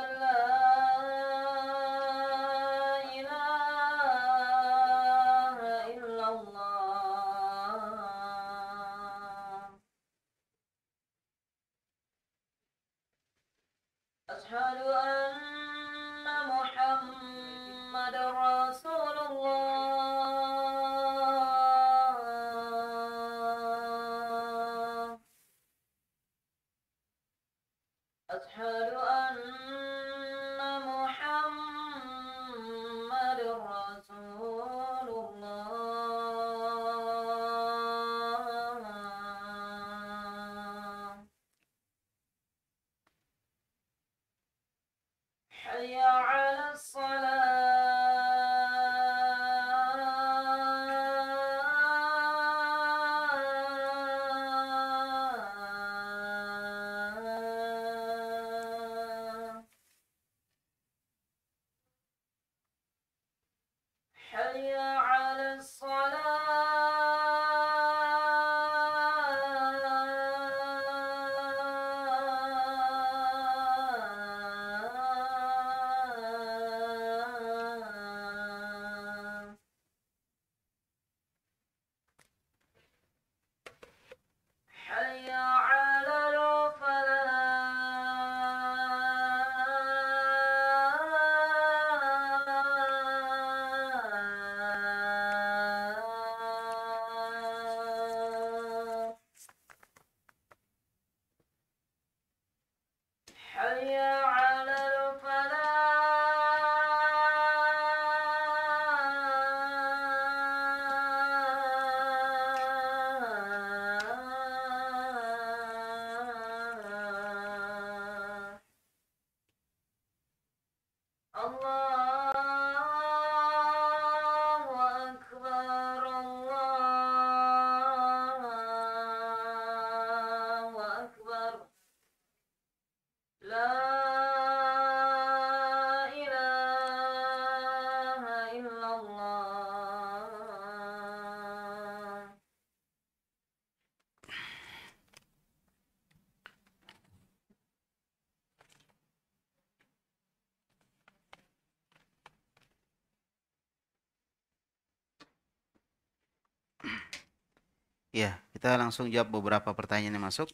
Ya, kita langsung jawab beberapa pertanyaan yang masuk.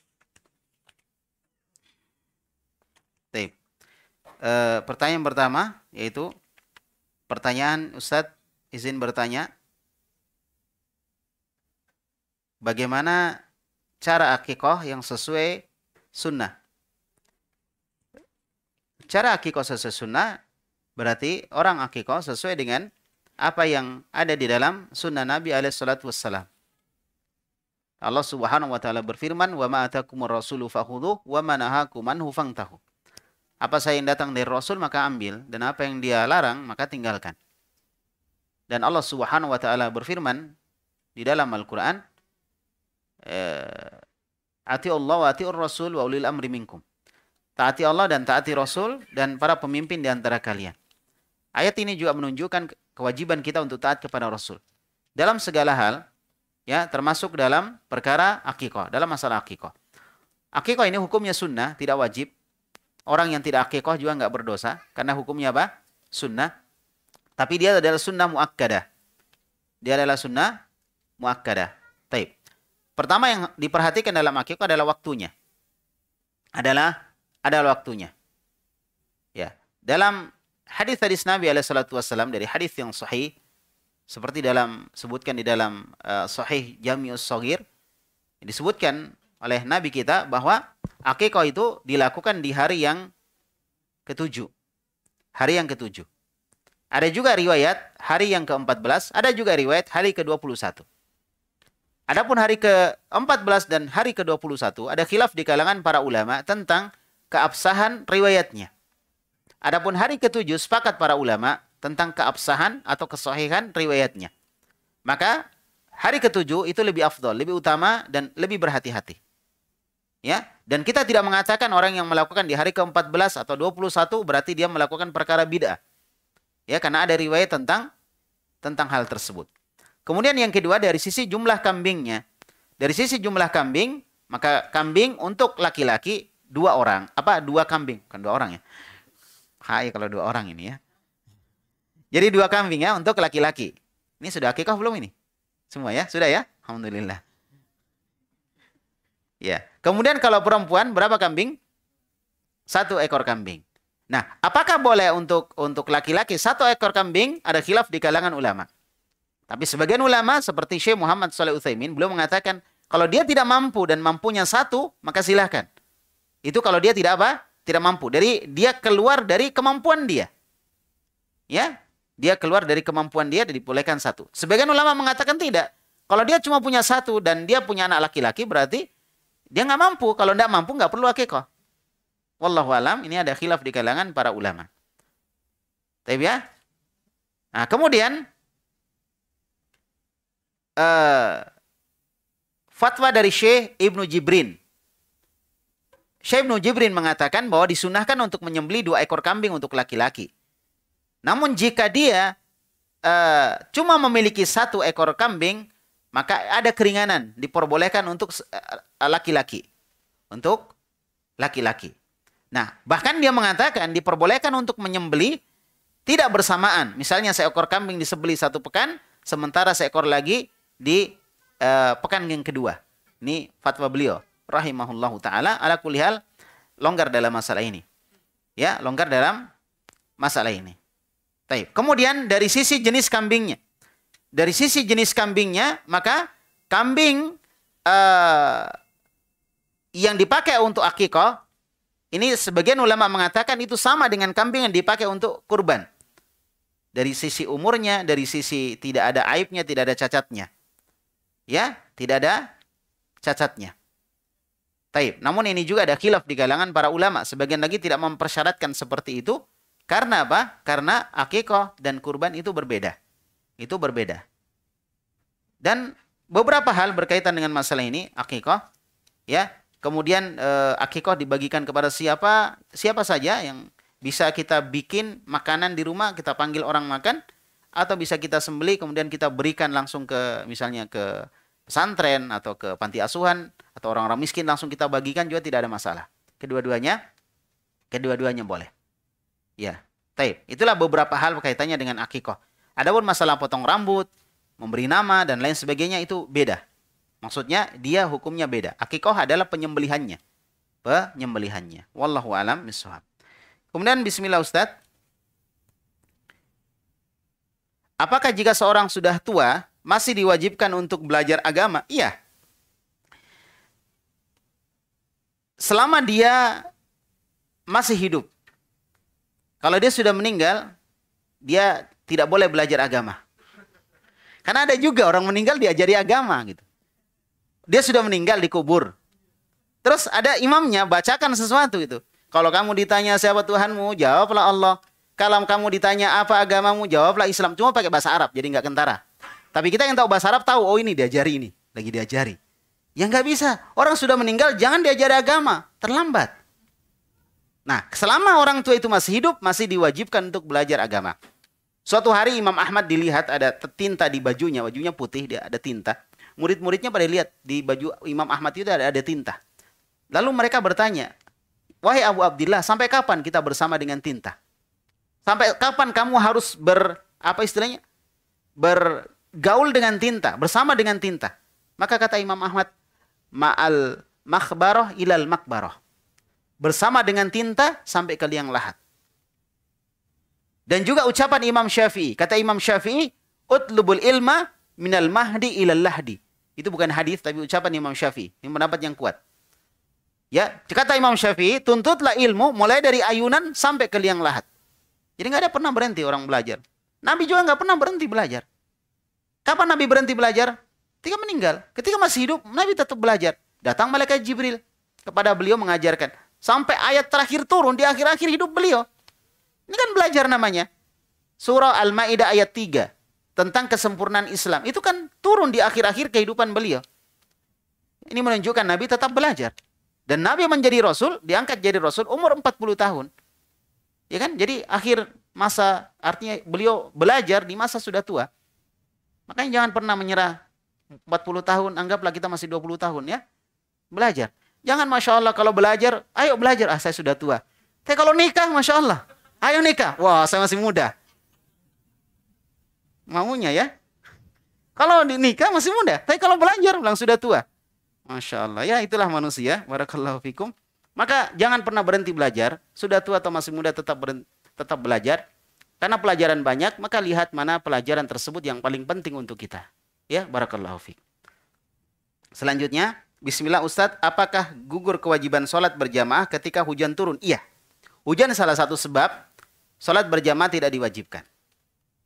Tip. E, eh, pertanyaan pertama yaitu pertanyaan Ustadz izin bertanya bagaimana cara akikoh yang sesuai sunnah. Cara akikoh sesuai sunnah berarti orang akikoh sesuai dengan apa yang ada di dalam sunnah Nabi Alaihissalam. Allah Subhanahu wa taala berfirman, "Wa ma atakumur rasulu fakhudhu wa ma nahakum anhu fangtahu." Apa saya yang datang dari Rasul maka ambil dan apa yang dia larang maka tinggalkan. Dan Allah Subhanahu wa taala berfirman di dalam Al-Qur'an, eh, "Ati Allah wa atiur rasul wa ulil amri minkum." Taati Allah dan taati Rasul dan para pemimpin di antara kalian. Ayat ini juga menunjukkan kewajiban kita untuk taat kepada Rasul. Dalam segala hal, ya termasuk dalam perkara akikoh dalam masalah akikoh akikoh ini hukumnya sunnah tidak wajib orang yang tidak akikoh juga nggak berdosa karena hukumnya apa sunnah tapi dia adalah sunnah muakkadah dia adalah sunnah muakkadah taib pertama yang diperhatikan dalam akikoh adalah waktunya adalah adalah waktunya ya dalam hadis hadis Nabi alaihi wasallam dari hadis yang sahih seperti dalam sebutkan di dalam uh, Sahih Jamius Sogir disebutkan oleh Nabi kita bahwa akikah itu dilakukan di hari yang ketujuh. Hari yang ketujuh. Ada juga riwayat hari yang ke-14, ada juga riwayat hari ke-21. Adapun hari ke-14 dan hari ke-21 ada khilaf di kalangan para ulama tentang keabsahan riwayatnya. Adapun hari ketujuh sepakat para ulama tentang keabsahan atau kesohihan riwayatnya. Maka hari ketujuh itu lebih afdol, lebih utama dan lebih berhati-hati. Ya, dan kita tidak mengatakan orang yang melakukan di hari ke-14 atau 21 berarti dia melakukan perkara bid'ah. Ya, karena ada riwayat tentang tentang hal tersebut. Kemudian yang kedua dari sisi jumlah kambingnya. Dari sisi jumlah kambing, maka kambing untuk laki-laki dua orang, apa dua kambing, bukan dua orang ya. Hai kalau dua orang ini ya. Jadi dua kambing ya untuk laki-laki. Ini sudah akikah belum ini? Semua ya? Sudah ya? Alhamdulillah. Ya. Kemudian kalau perempuan berapa kambing? Satu ekor kambing. Nah, apakah boleh untuk untuk laki-laki satu ekor kambing? Ada khilaf di kalangan ulama. Tapi sebagian ulama seperti Syekh Muhammad Saleh Utsaimin belum mengatakan kalau dia tidak mampu dan mampunya satu, maka silahkan. Itu kalau dia tidak apa? Tidak mampu. Dari dia keluar dari kemampuan dia. Ya, dia keluar dari kemampuan dia dan dipulihkan satu. Sebagian ulama mengatakan tidak. Kalau dia cuma punya satu dan dia punya anak laki-laki berarti dia nggak mampu. Kalau nggak mampu nggak perlu akikoh. Wallahu alam ini ada khilaf di kalangan para ulama. Tapi ya. Nah, kemudian uh, fatwa dari Syekh Ibnu Jibrin. Syekh Ibnu Jibrin mengatakan bahwa disunahkan untuk menyembeli dua ekor kambing untuk laki-laki. Namun jika dia uh, cuma memiliki satu ekor kambing, maka ada keringanan diperbolehkan untuk eh, laki-laki. Untuk laki-laki. Nah, bahkan dia mengatakan diperbolehkan untuk menyembeli tidak bersamaan. Misalnya seekor kambing disembeli satu pekan, sementara seekor lagi di uh, pekan yang kedua. Ini fatwa beliau Rahimahullah taala ala kulli longgar dalam masalah ini. Ya, longgar dalam masalah ini. Taib. Kemudian dari sisi jenis kambingnya. Dari sisi jenis kambingnya, maka kambing uh, yang dipakai untuk akikoh, ini sebagian ulama mengatakan itu sama dengan kambing yang dipakai untuk kurban. Dari sisi umurnya, dari sisi tidak ada aibnya, tidak ada cacatnya. Ya, tidak ada cacatnya. Taib. Namun ini juga ada khilaf di kalangan para ulama. Sebagian lagi tidak mempersyaratkan seperti itu. Karena apa? Karena akikoh dan kurban itu berbeda. Itu berbeda. Dan beberapa hal berkaitan dengan masalah ini, akikoh, ya. Kemudian e, eh, akikoh dibagikan kepada siapa? Siapa saja yang bisa kita bikin makanan di rumah, kita panggil orang makan, atau bisa kita sembeli kemudian kita berikan langsung ke misalnya ke pesantren atau ke panti asuhan atau orang-orang miskin langsung kita bagikan juga tidak ada masalah. Kedua-duanya, kedua-duanya boleh. Ya, taip. Itulah beberapa hal kaitannya dengan akikoh. Adapun masalah potong rambut, memberi nama dan lain sebagainya itu beda. Maksudnya dia hukumnya beda. Akikoh adalah penyembelihannya. Penyembelihannya. Wallahu alam mishab. Kemudian bismillah Ustaz. Apakah jika seorang sudah tua masih diwajibkan untuk belajar agama? Iya. Selama dia masih hidup, kalau dia sudah meninggal, dia tidak boleh belajar agama. Karena ada juga orang meninggal diajari agama gitu. Dia sudah meninggal dikubur. Terus ada imamnya bacakan sesuatu itu. Kalau kamu ditanya siapa Tuhanmu, jawablah Allah. Kalau kamu ditanya apa agamamu, jawablah Islam. Cuma pakai bahasa Arab, jadi nggak kentara. Tapi kita yang tahu bahasa Arab tahu, oh ini diajari ini, lagi diajari. Ya nggak bisa. Orang sudah meninggal, jangan diajari agama. Terlambat. Nah, selama orang tua itu masih hidup, masih diwajibkan untuk belajar agama. Suatu hari Imam Ahmad dilihat ada tinta di bajunya, bajunya putih, dia ada tinta. Murid-muridnya pada lihat di baju Imam Ahmad itu ada, ada tinta. Lalu mereka bertanya, Wahai Abu Abdillah, sampai kapan kita bersama dengan tinta? Sampai kapan kamu harus ber, apa istilahnya? Bergaul dengan tinta, bersama dengan tinta. Maka kata Imam Ahmad, Ma'al makbaroh ilal makbaroh bersama dengan tinta sampai ke liang lahat. Dan juga ucapan Imam Syafi'i. Kata Imam Syafi'i, utlubul ilma minal mahdi ilal lahdi. Itu bukan hadis tapi ucapan Imam Syafi'i. Ini pendapat yang kuat. Ya, kata Imam Syafi'i, tuntutlah ilmu mulai dari ayunan sampai ke liang lahat. Jadi nggak ada pernah berhenti orang belajar. Nabi juga nggak pernah berhenti belajar. Kapan Nabi berhenti belajar? Ketika meninggal. Ketika masih hidup, Nabi tetap belajar. Datang malaikat Jibril kepada beliau mengajarkan. Sampai ayat terakhir turun di akhir-akhir hidup beliau. Ini kan belajar namanya. Surah Al-Ma'idah ayat 3. Tentang kesempurnaan Islam. Itu kan turun di akhir-akhir kehidupan beliau. Ini menunjukkan Nabi tetap belajar. Dan Nabi menjadi Rasul, diangkat jadi Rasul umur 40 tahun. Ya kan? Jadi akhir masa, artinya beliau belajar di masa sudah tua. Makanya jangan pernah menyerah 40 tahun, anggaplah kita masih 20 tahun ya. Belajar. Jangan Masya Allah kalau belajar, ayo belajar, ah saya sudah tua. Tapi kalau nikah Masya Allah, ayo nikah, wah saya masih muda. Maunya ya. Kalau nikah masih muda, tapi kalau belajar bilang sudah tua. Masya Allah, ya itulah manusia, barakallahu fikum. Maka jangan pernah berhenti belajar, sudah tua atau masih muda tetap berhenti, tetap belajar. Karena pelajaran banyak, maka lihat mana pelajaran tersebut yang paling penting untuk kita. Ya, barakallahu fikum. Selanjutnya, Bismillah Ustadz, apakah gugur kewajiban sholat berjamaah ketika hujan turun? Iya. Hujan salah satu sebab sholat berjamaah tidak diwajibkan.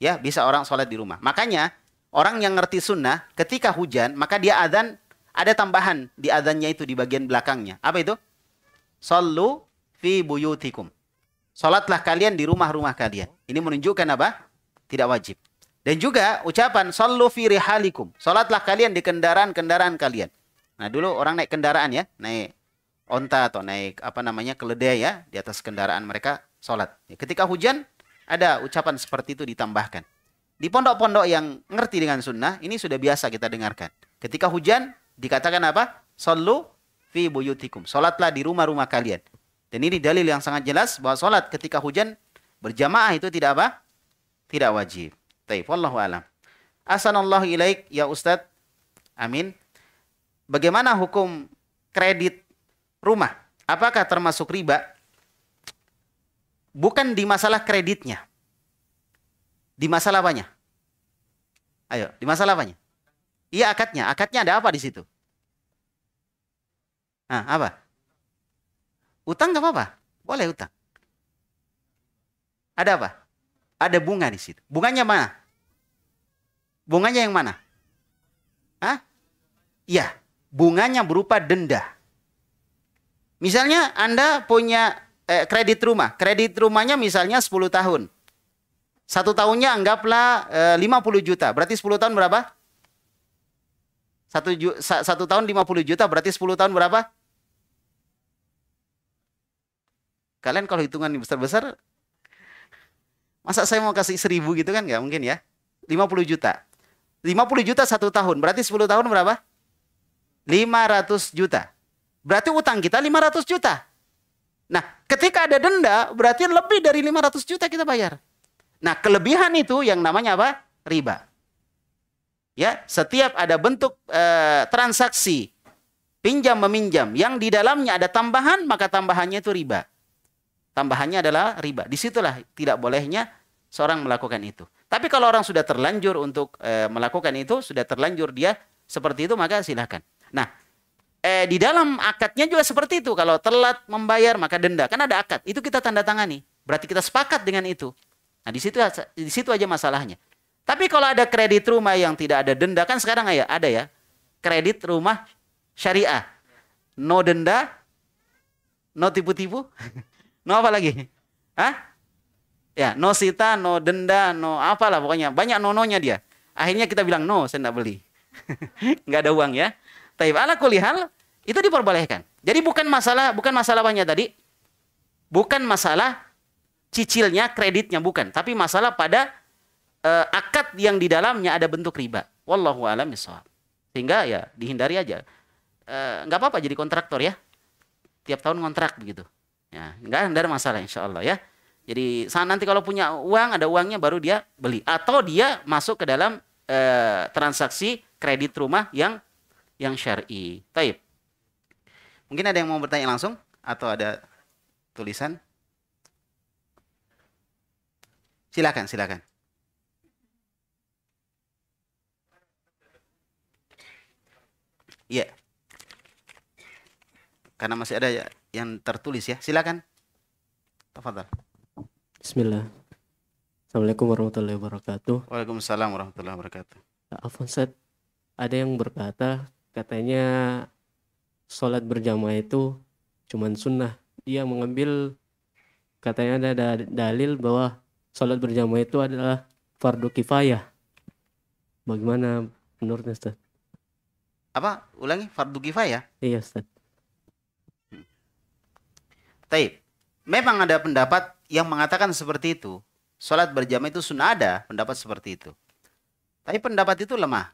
Ya, bisa orang sholat di rumah. Makanya, orang yang ngerti sunnah, ketika hujan, maka dia adhan, ada tambahan di adhannya itu di bagian belakangnya. Apa itu? Sallu fi buyutikum. Sholatlah kalian di rumah-rumah kalian. Ini menunjukkan apa? Tidak wajib. Dan juga ucapan sallu fi rihalikum. Sholatlah kalian di kendaraan-kendaraan kalian Nah, dulu orang naik kendaraan ya, naik onta atau naik apa namanya keledai ya di atas kendaraan mereka sholat. Ya, ketika hujan ada ucapan seperti itu ditambahkan. Di pondok-pondok yang ngerti dengan sunnah ini sudah biasa kita dengarkan. Ketika hujan dikatakan apa? Sallu fi buyutikum. Sholatlah di rumah-rumah kalian. Dan ini dalil yang sangat jelas bahwa sholat ketika hujan berjamaah itu tidak apa? Tidak wajib. Taib. Wallahu alam. Asanallahu ilaik ya Ustadz. Amin. Bagaimana hukum kredit rumah? Apakah termasuk riba? Bukan di masalah kreditnya. Di masalah apanya? Ayo, di masalah apanya? Iya akadnya. Akadnya ada apa di situ? Nah, apa? Utang gak apa-apa. Boleh utang. Ada apa? Ada bunga di situ. Bunganya mana? Bunganya yang mana? Hah? Iya bunganya berupa denda. Misalnya Anda punya eh, kredit rumah. Kredit rumahnya misalnya 10 tahun. Satu tahunnya anggaplah eh, 50 juta. Berarti 10 tahun berapa? Satu, satu tahun 50 juta berarti 10 tahun berapa? Kalian kalau hitungan besar-besar, masa saya mau kasih seribu gitu kan? Nggak mungkin ya. 50 juta. 50 juta satu tahun, berarti 10 tahun berapa? 500 juta. Berarti utang kita 500 juta. Nah, ketika ada denda, berarti lebih dari 500 juta kita bayar. Nah, kelebihan itu yang namanya apa? Riba. Ya, setiap ada bentuk e, transaksi pinjam meminjam yang di dalamnya ada tambahan, maka tambahannya itu riba. Tambahannya adalah riba. Disitulah tidak bolehnya seorang melakukan itu. Tapi kalau orang sudah terlanjur untuk e, melakukan itu, sudah terlanjur dia seperti itu, maka silahkan. Nah, eh, di dalam akadnya juga seperti itu. Kalau telat membayar maka denda. Kan ada akad. Itu kita tanda tangani. Berarti kita sepakat dengan itu. Nah, di situ di situ aja masalahnya. Tapi kalau ada kredit rumah yang tidak ada denda kan sekarang ya ada ya. Kredit rumah syariah. No denda, no tipu-tipu, no apa lagi? Hah? Ya, no sita, no denda, no apalah pokoknya. Banyak nononya dia. Akhirnya kita bilang no, saya tidak beli. Nggak ada uang ya. Taib ala kulihal itu diperbolehkan. Jadi bukan masalah bukan masalah banyak tadi. Bukan masalah cicilnya, kreditnya bukan, tapi masalah pada uh, akad yang di dalamnya ada bentuk riba. Wallahu alam Sehingga ya dihindari aja. Eh, nggak apa-apa jadi kontraktor ya. Tiap tahun kontrak begitu. Ya, nggak ada masalah insya Allah ya. Jadi saat nanti kalau punya uang ada uangnya baru dia beli atau dia masuk ke dalam uh, transaksi kredit rumah yang yang syar'i. Taib. Mungkin ada yang mau bertanya langsung atau ada tulisan? Silakan, silakan. Iya. Karena masih ada yang tertulis ya. Silakan. Tafadhal. Bismillah. Assalamualaikum warahmatullahi wabarakatuh. Waalaikumsalam warahmatullahi wabarakatuh. Alfonset, ada yang berkata katanya sholat berjamaah itu cuman sunnah dia mengambil katanya ada dalil bahwa sholat berjamaah itu adalah fardu kifayah bagaimana menurutnya Ustaz? apa ulangi fardu kifayah iya Ustaz Taib memang ada pendapat yang mengatakan seperti itu sholat berjamaah itu sunnah ada pendapat seperti itu tapi pendapat itu lemah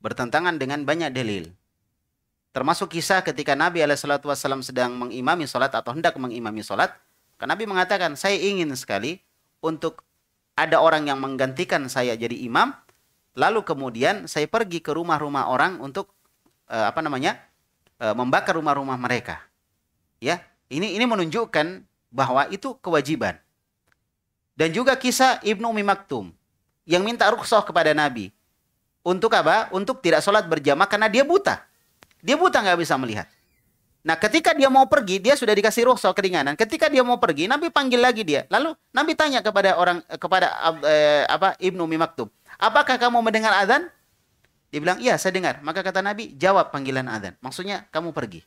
bertentangan dengan banyak dalil. Termasuk kisah ketika Nabi SAW sedang mengimami sholat atau hendak mengimami sholat. Kan Nabi mengatakan, saya ingin sekali untuk ada orang yang menggantikan saya jadi imam. Lalu kemudian saya pergi ke rumah-rumah orang untuk uh, apa namanya uh, membakar rumah-rumah mereka. Ya, ini ini menunjukkan bahwa itu kewajiban. Dan juga kisah Ibnu Umi Maktum yang minta rukhsah kepada Nabi untuk apa? Untuk tidak sholat berjamaah karena dia buta. Dia buta nggak bisa melihat. Nah ketika dia mau pergi, dia sudah dikasih soal keringanan. Ketika dia mau pergi, Nabi panggil lagi dia. Lalu Nabi tanya kepada orang eh, kepada eh, apa Ibnu mimaktub. apakah kamu mendengar azan? Dia bilang, iya saya dengar. Maka kata Nabi, jawab panggilan azan. Maksudnya kamu pergi.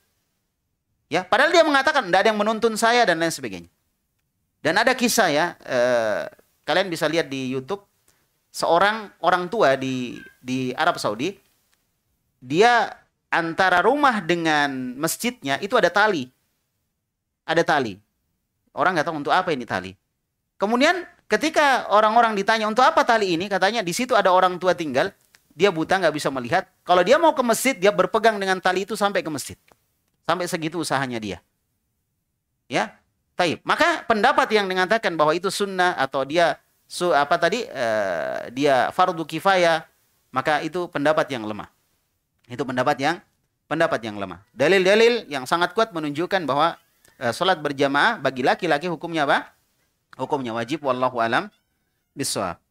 Ya, padahal dia mengatakan tidak ada yang menuntun saya dan lain sebagainya. Dan ada kisah ya, eh, kalian bisa lihat di YouTube seorang orang tua di di Arab Saudi dia antara rumah dengan masjidnya itu ada tali ada tali orang nggak tahu untuk apa ini tali kemudian ketika orang-orang ditanya untuk apa tali ini katanya di situ ada orang tua tinggal dia buta nggak bisa melihat kalau dia mau ke masjid dia berpegang dengan tali itu sampai ke masjid sampai segitu usahanya dia ya taib maka pendapat yang mengatakan bahwa itu sunnah atau dia su apa tadi uh, dia fardu kifayah maka itu pendapat yang lemah. Itu pendapat yang pendapat yang lemah. Dalil-dalil yang sangat kuat menunjukkan bahwa uh, sholat berjamaah bagi laki-laki hukumnya apa? Hukumnya wajib wallahu alam bisawab.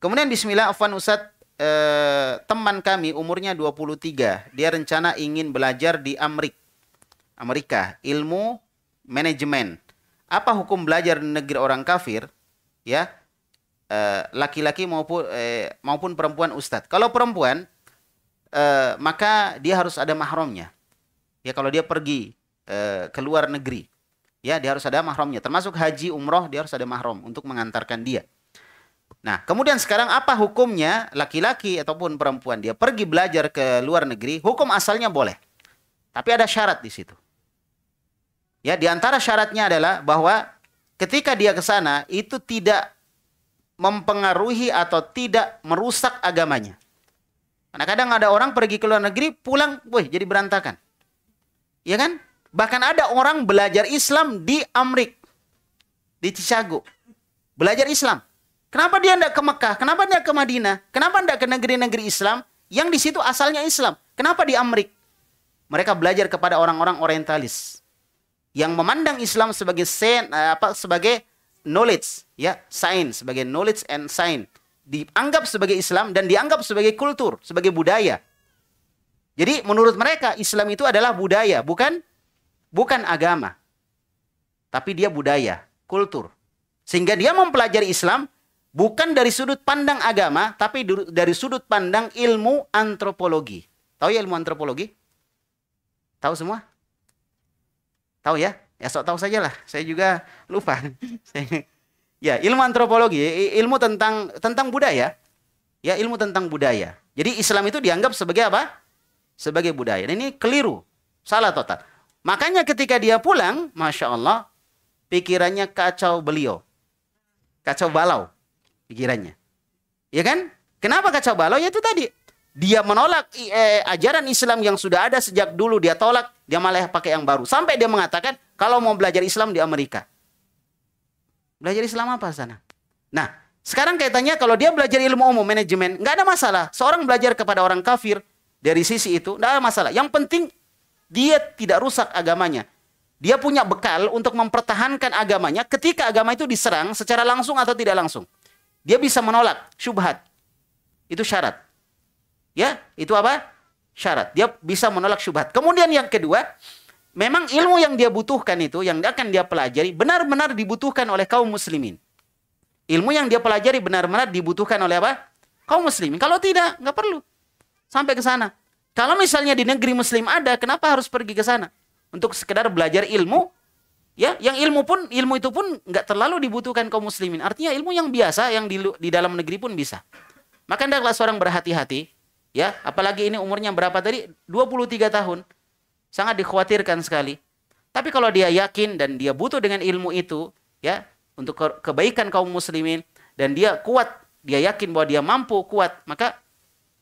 Kemudian bismillah afwan Ustad eh, teman kami umurnya 23, dia rencana ingin belajar di Amrik. Amerika, ilmu manajemen. Apa hukum belajar di negeri orang kafir? Ya. Eh, laki-laki uh, maupun uh, maupun perempuan ustadz. Kalau perempuan uh, maka dia harus ada mahramnya. Ya kalau dia pergi uh, ke luar negeri, ya dia harus ada mahramnya. Termasuk haji, umroh dia harus ada mahram untuk mengantarkan dia. Nah, kemudian sekarang apa hukumnya laki-laki ataupun perempuan dia pergi belajar ke luar negeri? Hukum asalnya boleh. Tapi ada syarat di situ. Ya, di antara syaratnya adalah bahwa ketika dia ke sana itu tidak mempengaruhi atau tidak merusak agamanya. Karena kadang ada orang pergi ke luar negeri, pulang, wih jadi berantakan. Iya kan? Bahkan ada orang belajar Islam di Amrik, di Chicago. Belajar Islam. Kenapa dia tidak ke Mekah? Kenapa tidak ke Madinah? Kenapa tidak ke negeri-negeri Islam yang di situ asalnya Islam? Kenapa di Amrik? Mereka belajar kepada orang-orang orientalis yang memandang Islam sebagai sen, eh, apa sebagai knowledge ya sains sebagai knowledge and science dianggap sebagai Islam dan dianggap sebagai kultur sebagai budaya jadi menurut mereka Islam itu adalah budaya bukan bukan agama tapi dia budaya kultur sehingga dia mempelajari Islam bukan dari sudut pandang agama tapi dari sudut pandang ilmu antropologi tahu ya ilmu antropologi tahu semua tahu ya Ya sok tahu lah saya juga lupa. ya, ilmu antropologi, ilmu tentang tentang budaya. Ya, ilmu tentang budaya. Jadi Islam itu dianggap sebagai apa? Sebagai budaya. Dan ini keliru. Salah total. Makanya ketika dia pulang, Masya Allah, pikirannya kacau beliau. Kacau balau pikirannya. Ya kan? Kenapa kacau balau? Ya itu tadi. Dia menolak eh, ajaran Islam yang sudah ada sejak dulu. Dia tolak dia malah pakai yang baru. Sampai dia mengatakan kalau mau belajar Islam di Amerika. Belajar Islam apa sana? Nah, sekarang kaitannya kalau dia belajar ilmu umum manajemen, nggak ada masalah. Seorang belajar kepada orang kafir dari sisi itu nggak ada masalah. Yang penting dia tidak rusak agamanya. Dia punya bekal untuk mempertahankan agamanya ketika agama itu diserang secara langsung atau tidak langsung. Dia bisa menolak syubhat. Itu syarat. Ya, itu apa? syarat. Dia bisa menolak syubhat. Kemudian yang kedua, memang ilmu yang dia butuhkan itu yang akan dia pelajari benar-benar dibutuhkan oleh kaum muslimin. Ilmu yang dia pelajari benar-benar dibutuhkan oleh apa? Kaum muslimin. Kalau tidak, nggak perlu. Sampai ke sana. Kalau misalnya di negeri muslim ada, kenapa harus pergi ke sana? Untuk sekedar belajar ilmu, ya yang ilmu pun ilmu itu pun nggak terlalu dibutuhkan kaum muslimin artinya ilmu yang biasa yang di, di dalam negeri pun bisa maka hendaklah seorang berhati-hati ya apalagi ini umurnya berapa tadi 23 tahun sangat dikhawatirkan sekali tapi kalau dia yakin dan dia butuh dengan ilmu itu ya untuk kebaikan kaum muslimin dan dia kuat dia yakin bahwa dia mampu kuat maka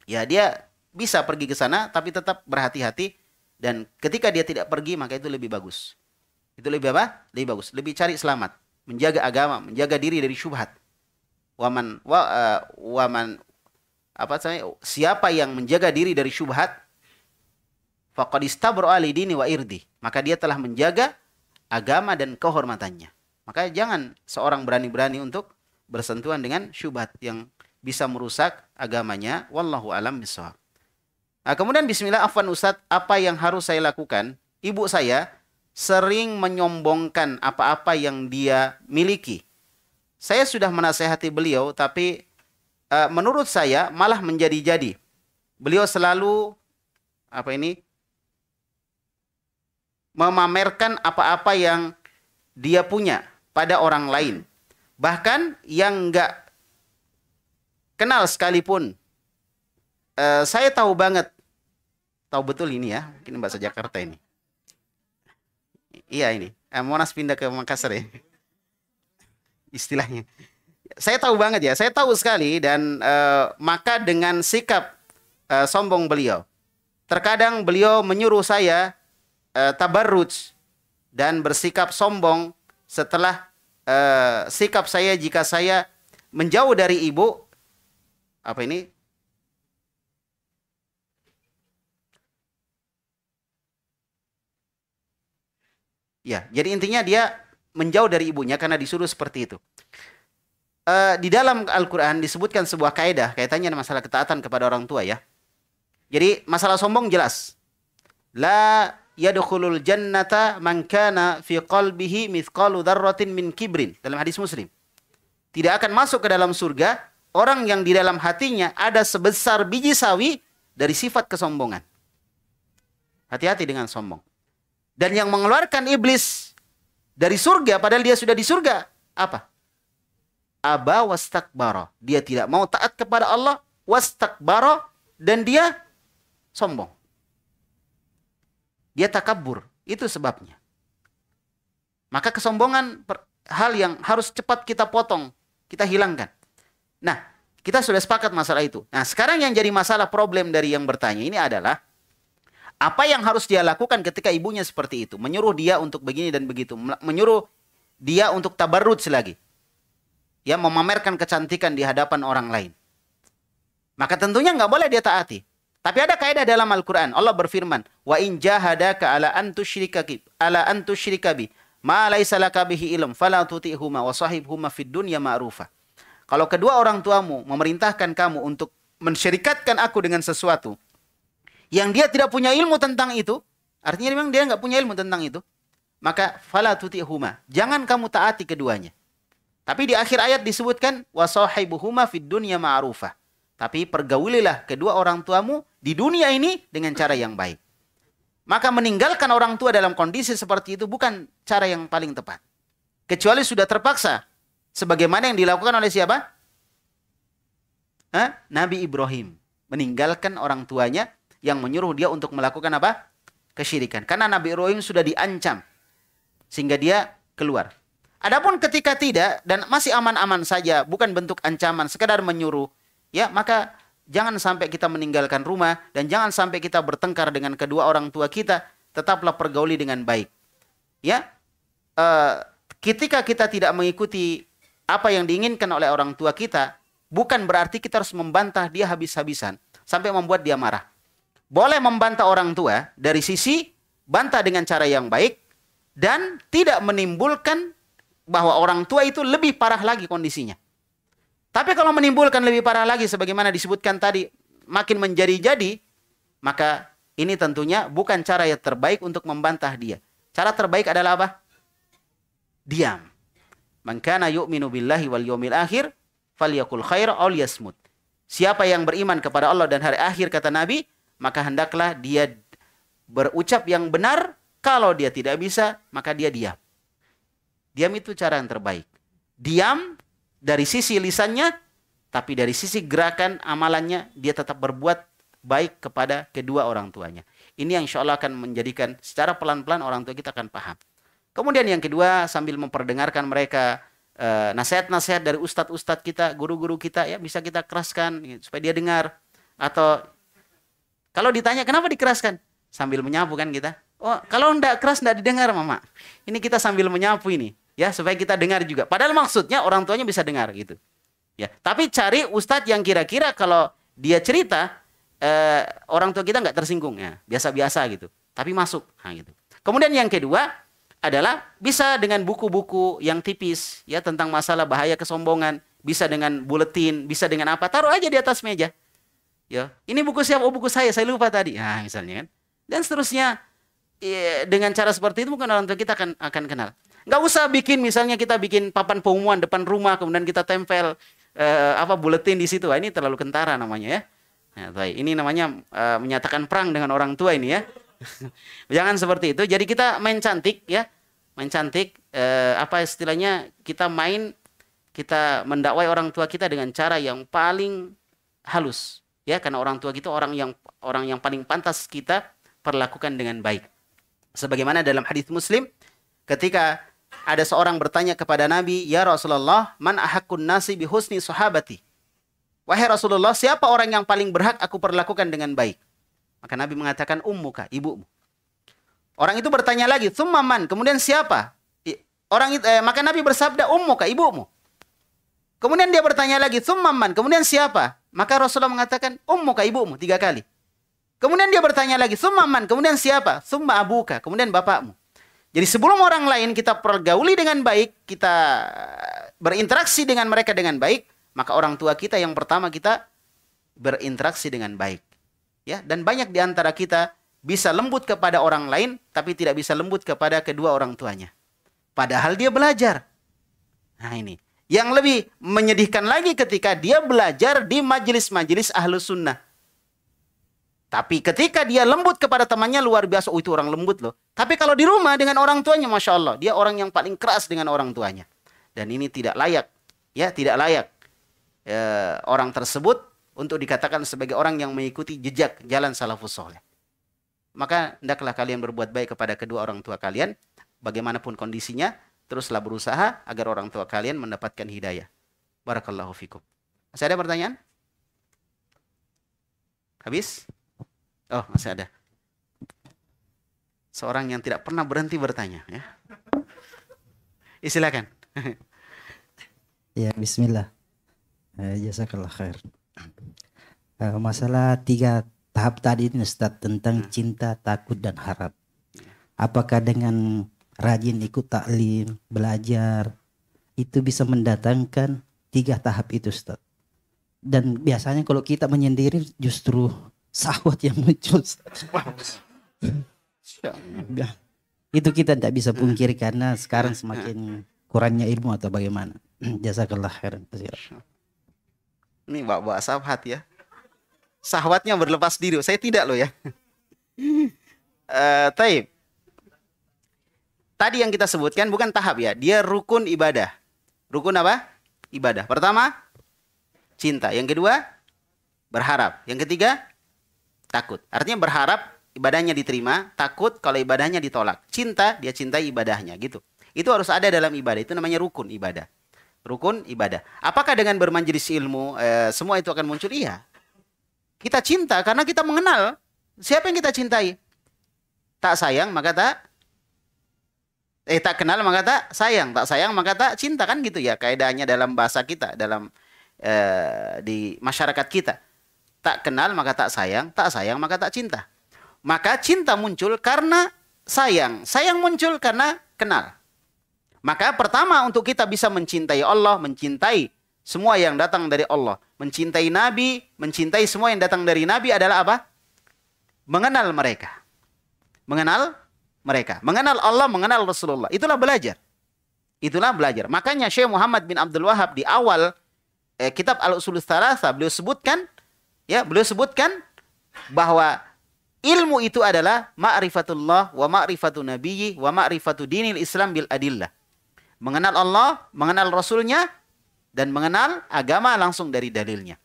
ya dia bisa pergi ke sana tapi tetap berhati-hati dan ketika dia tidak pergi maka itu lebih bagus itu lebih apa lebih bagus lebih cari selamat menjaga agama menjaga diri dari syubhat waman wa, uh, waman apa saya siapa yang menjaga diri dari syubhat faqadistabru ali dini wa irdi maka dia telah menjaga agama dan kehormatannya maka jangan seorang berani-berani untuk bersentuhan dengan syubhat yang bisa merusak agamanya wallahu alam bisawab nah kemudian bismillah afwan ustaz apa yang harus saya lakukan ibu saya sering menyombongkan apa-apa yang dia miliki saya sudah menasehati beliau tapi uh, menurut saya malah menjadi-jadi. Beliau selalu apa ini memamerkan apa-apa yang dia punya pada orang lain. Bahkan yang nggak kenal sekalipun. Uh, saya tahu banget. Tahu betul ini ya. Mungkin bahasa Jakarta ini. Iya ini. Eh, Monas pindah ke Makassar ya. Istilahnya. Saya tahu banget ya, saya tahu sekali dan uh, maka dengan sikap uh, sombong beliau. Terkadang beliau menyuruh saya uh, tabarruj dan bersikap sombong setelah uh, sikap saya jika saya menjauh dari ibu apa ini Ya, jadi intinya dia menjauh dari ibunya karena disuruh seperti itu uh, di dalam Al-Quran disebutkan sebuah kaidah kaitannya masalah ketaatan kepada orang tua ya. Jadi masalah sombong jelas. La yadkhulul jannata man kana fi qalbihi mithqalu dharratin min kibrin dalam hadis Muslim. Tidak akan masuk ke dalam surga orang yang di dalam hatinya ada sebesar biji sawi dari sifat kesombongan. Hati-hati dengan sombong. Dan yang mengeluarkan iblis dari surga padahal dia sudah di surga apa? aba wastakbara. Dia tidak mau taat kepada Allah wastakbara dan dia sombong. Dia takabur. Itu sebabnya. Maka kesombongan hal yang harus cepat kita potong, kita hilangkan. Nah, kita sudah sepakat masalah itu. Nah, sekarang yang jadi masalah problem dari yang bertanya ini adalah apa yang harus dia lakukan ketika ibunya seperti itu, menyuruh dia untuk begini dan begitu, menyuruh dia untuk tabarut selagi ya memamerkan kecantikan di hadapan orang lain. Maka tentunya nggak boleh dia taati. Tapi ada kaidah dalam Al-Qur'an. Allah berfirman, "Wa in jahadaka ala an tusyrika ala an tusyrika bi ma laisa laka bihi ilm fala tuti'huma wa sahibhuma fid dunya ma'rufa." Kalau kedua orang tuamu memerintahkan kamu untuk mensyirikatkan aku dengan sesuatu yang dia tidak punya ilmu tentang itu, artinya memang dia nggak punya ilmu tentang itu, maka fala tuti'huma. Jangan kamu taati keduanya. Tapi di akhir ayat disebutkan wasahibuhuma fid dunya ma'rufah. Tapi pergaulilah kedua orang tuamu di dunia ini dengan cara yang baik. Maka meninggalkan orang tua dalam kondisi seperti itu bukan cara yang paling tepat. Kecuali sudah terpaksa. Sebagaimana yang dilakukan oleh siapa? Hah? Nabi Ibrahim. Meninggalkan orang tuanya yang menyuruh dia untuk melakukan apa? Kesyirikan. Karena Nabi Ibrahim sudah diancam. Sehingga dia keluar. Adapun ketika tidak dan masih aman-aman saja, bukan bentuk ancaman, sekedar menyuruh, ya maka jangan sampai kita meninggalkan rumah dan jangan sampai kita bertengkar dengan kedua orang tua kita. Tetaplah pergauli dengan baik. Ya, e, ketika kita tidak mengikuti apa yang diinginkan oleh orang tua kita, bukan berarti kita harus membantah dia habis-habisan sampai membuat dia marah. Boleh membantah orang tua dari sisi bantah dengan cara yang baik dan tidak menimbulkan bahwa orang tua itu lebih parah lagi kondisinya. Tapi kalau menimbulkan lebih parah lagi sebagaimana disebutkan tadi, makin menjadi-jadi, maka ini tentunya bukan cara yang terbaik untuk membantah dia. Cara terbaik adalah apa? Diam. Mengkana yu'minu billahi wal yawmil akhir falyakul khair aul yasmud. Siapa yang beriman kepada Allah dan hari akhir kata Nabi, maka hendaklah dia berucap yang benar. Kalau dia tidak bisa, maka dia diam. Diam itu cara yang terbaik. Diam dari sisi lisannya, tapi dari sisi gerakan amalannya dia tetap berbuat baik kepada kedua orang tuanya. Ini yang insya Allah akan menjadikan secara pelan-pelan orang tua kita akan paham. Kemudian yang kedua sambil memperdengarkan mereka eh, nasihat-nasihat dari ustadz-ustadz kita, guru-guru kita ya bisa kita keraskan supaya dia dengar atau kalau ditanya kenapa dikeraskan sambil menyapu kan kita. Oh, kalau enggak keras enggak didengar mama. Ini kita sambil menyapu ini ya supaya kita dengar juga. Padahal maksudnya orang tuanya bisa dengar gitu. Ya, tapi cari ustadz yang kira-kira kalau dia cerita eh, orang tua kita nggak tersinggung ya, biasa-biasa gitu. Tapi masuk, nah, gitu. Kemudian yang kedua adalah bisa dengan buku-buku yang tipis ya tentang masalah bahaya kesombongan, bisa dengan buletin, bisa dengan apa taruh aja di atas meja. Ya, ini buku siapa? Oh buku saya, saya lupa tadi. Nah misalnya kan. Dan seterusnya ya, dengan cara seperti itu mungkin orang tua kita akan akan kenal. Nggak usah bikin misalnya kita bikin papan pengumuman depan rumah kemudian kita tempel uh, apa buletin di situ. ini terlalu kentara namanya ya. Nah, Ini namanya uh, menyatakan perang dengan orang tua ini ya. Jangan seperti itu. Jadi kita main cantik ya. Main cantik eh, apa istilahnya kita main kita mendakwai orang tua kita dengan cara yang paling halus ya karena orang tua kita orang yang orang yang paling pantas kita perlakukan dengan baik sebagaimana dalam hadis Muslim ketika ada seorang bertanya kepada Nabi, "Ya Rasulullah, man ahakun nasi bi husni sahabati?" Wahai Rasulullah, siapa orang yang paling berhak aku perlakukan dengan baik? Maka Nabi mengatakan, "Ummuka, ibumu." Orang itu bertanya lagi, "Tsumma man?" Kemudian siapa? Orang itu, eh, maka Nabi bersabda, "Ummuka, ibumu." Kemudian dia bertanya lagi, "Tsumma man?" Kemudian siapa? Maka Rasulullah mengatakan, "Ummuka, ibumu." Tiga kali. Kemudian dia bertanya lagi, "Tsumma man?" Kemudian siapa? "Tsumma abuka." Kemudian bapakmu. Jadi sebelum orang lain kita pergauli dengan baik, kita eh, berinteraksi dengan mereka dengan baik, maka orang tua kita yang pertama kita berinteraksi dengan baik. Ya, dan banyak di antara kita bisa lembut kepada orang lain tapi tidak bisa lembut kepada kedua orang tuanya. Padahal dia belajar. Nah, ini. Yang lebih menyedihkan lagi ketika dia belajar di majelis-majelis ahlu sunnah. Tapi ketika dia lembut kepada temannya luar biasa, oh itu orang lembut loh. Tapi kalau di rumah dengan orang tuanya, masya Allah, dia orang yang paling keras dengan orang tuanya. Dan ini tidak layak, ya tidak layak e, orang tersebut untuk dikatakan sebagai orang yang mengikuti jejak jalan salafus soleh. Maka hendaklah kalian berbuat baik kepada kedua orang tua kalian, bagaimanapun kondisinya, teruslah berusaha agar orang tua kalian mendapatkan hidayah. Barakallahu fikum. Masih ada pertanyaan? Habis? Oh, masih ada. Seorang yang tidak pernah berhenti bertanya, ya. Eh, silakan. ya, bismillah. Eh, jazakallah khair. Eh, masalah tiga tahap tadi ini Ustaz tentang hmm. cinta, takut dan harap. Ya. Apakah dengan rajin ikut taklim, belajar itu bisa mendatangkan tiga tahap itu Ustaz? Dan biasanya kalau kita menyendiri justru sahwat yang muncul. Itu kita tidak bisa pungkiri karena sekarang semakin kurangnya ilmu atau bagaimana. jasa kelahiran. Ini bawa-bawa sahwat ya. Sahwatnya berlepas diri. Saya tidak loh ya. Eh, taib. Tadi yang kita sebutkan bukan tahap ya. Dia rukun ibadah. Rukun apa? Ibadah. Pertama, cinta. Yang kedua, berharap. Yang ketiga, Takut. Artinya berharap ibadahnya diterima, takut kalau ibadahnya ditolak. Cinta, dia cintai ibadahnya gitu. Itu harus ada dalam ibadah. Itu namanya rukun ibadah. Rukun ibadah. Apakah dengan bermajelis ilmu eh, semua itu akan muncul? Iya. Kita cinta karena kita mengenal siapa yang kita cintai. Tak sayang maka tak eh tak kenal maka tak sayang, tak sayang maka tak cinta kan gitu ya kaidahnya dalam bahasa kita dalam eh, di masyarakat kita. Tak kenal maka tak sayang, tak sayang maka tak cinta. Maka cinta muncul karena sayang, sayang muncul karena kenal. Maka pertama untuk kita bisa mencintai Allah, mencintai semua yang datang dari Allah, mencintai Nabi, mencintai semua yang datang dari Nabi adalah apa? Mengenal mereka. Mengenal mereka. Mengenal Allah, mengenal Rasulullah. Itulah belajar. Itulah belajar. Makanya Syekh Muhammad bin Abdul Wahab di awal eh, kitab Al-Usul Thalatha beliau sebutkan Ya, beliau sebutkan bahwa ilmu itu adalah ma'rifatullah wa ma'rifatu nabiyyi wa ma'rifatu dinil Islam bil adillah. Mengenal Allah, mengenal Rasulnya, dan mengenal agama langsung dari dalilnya.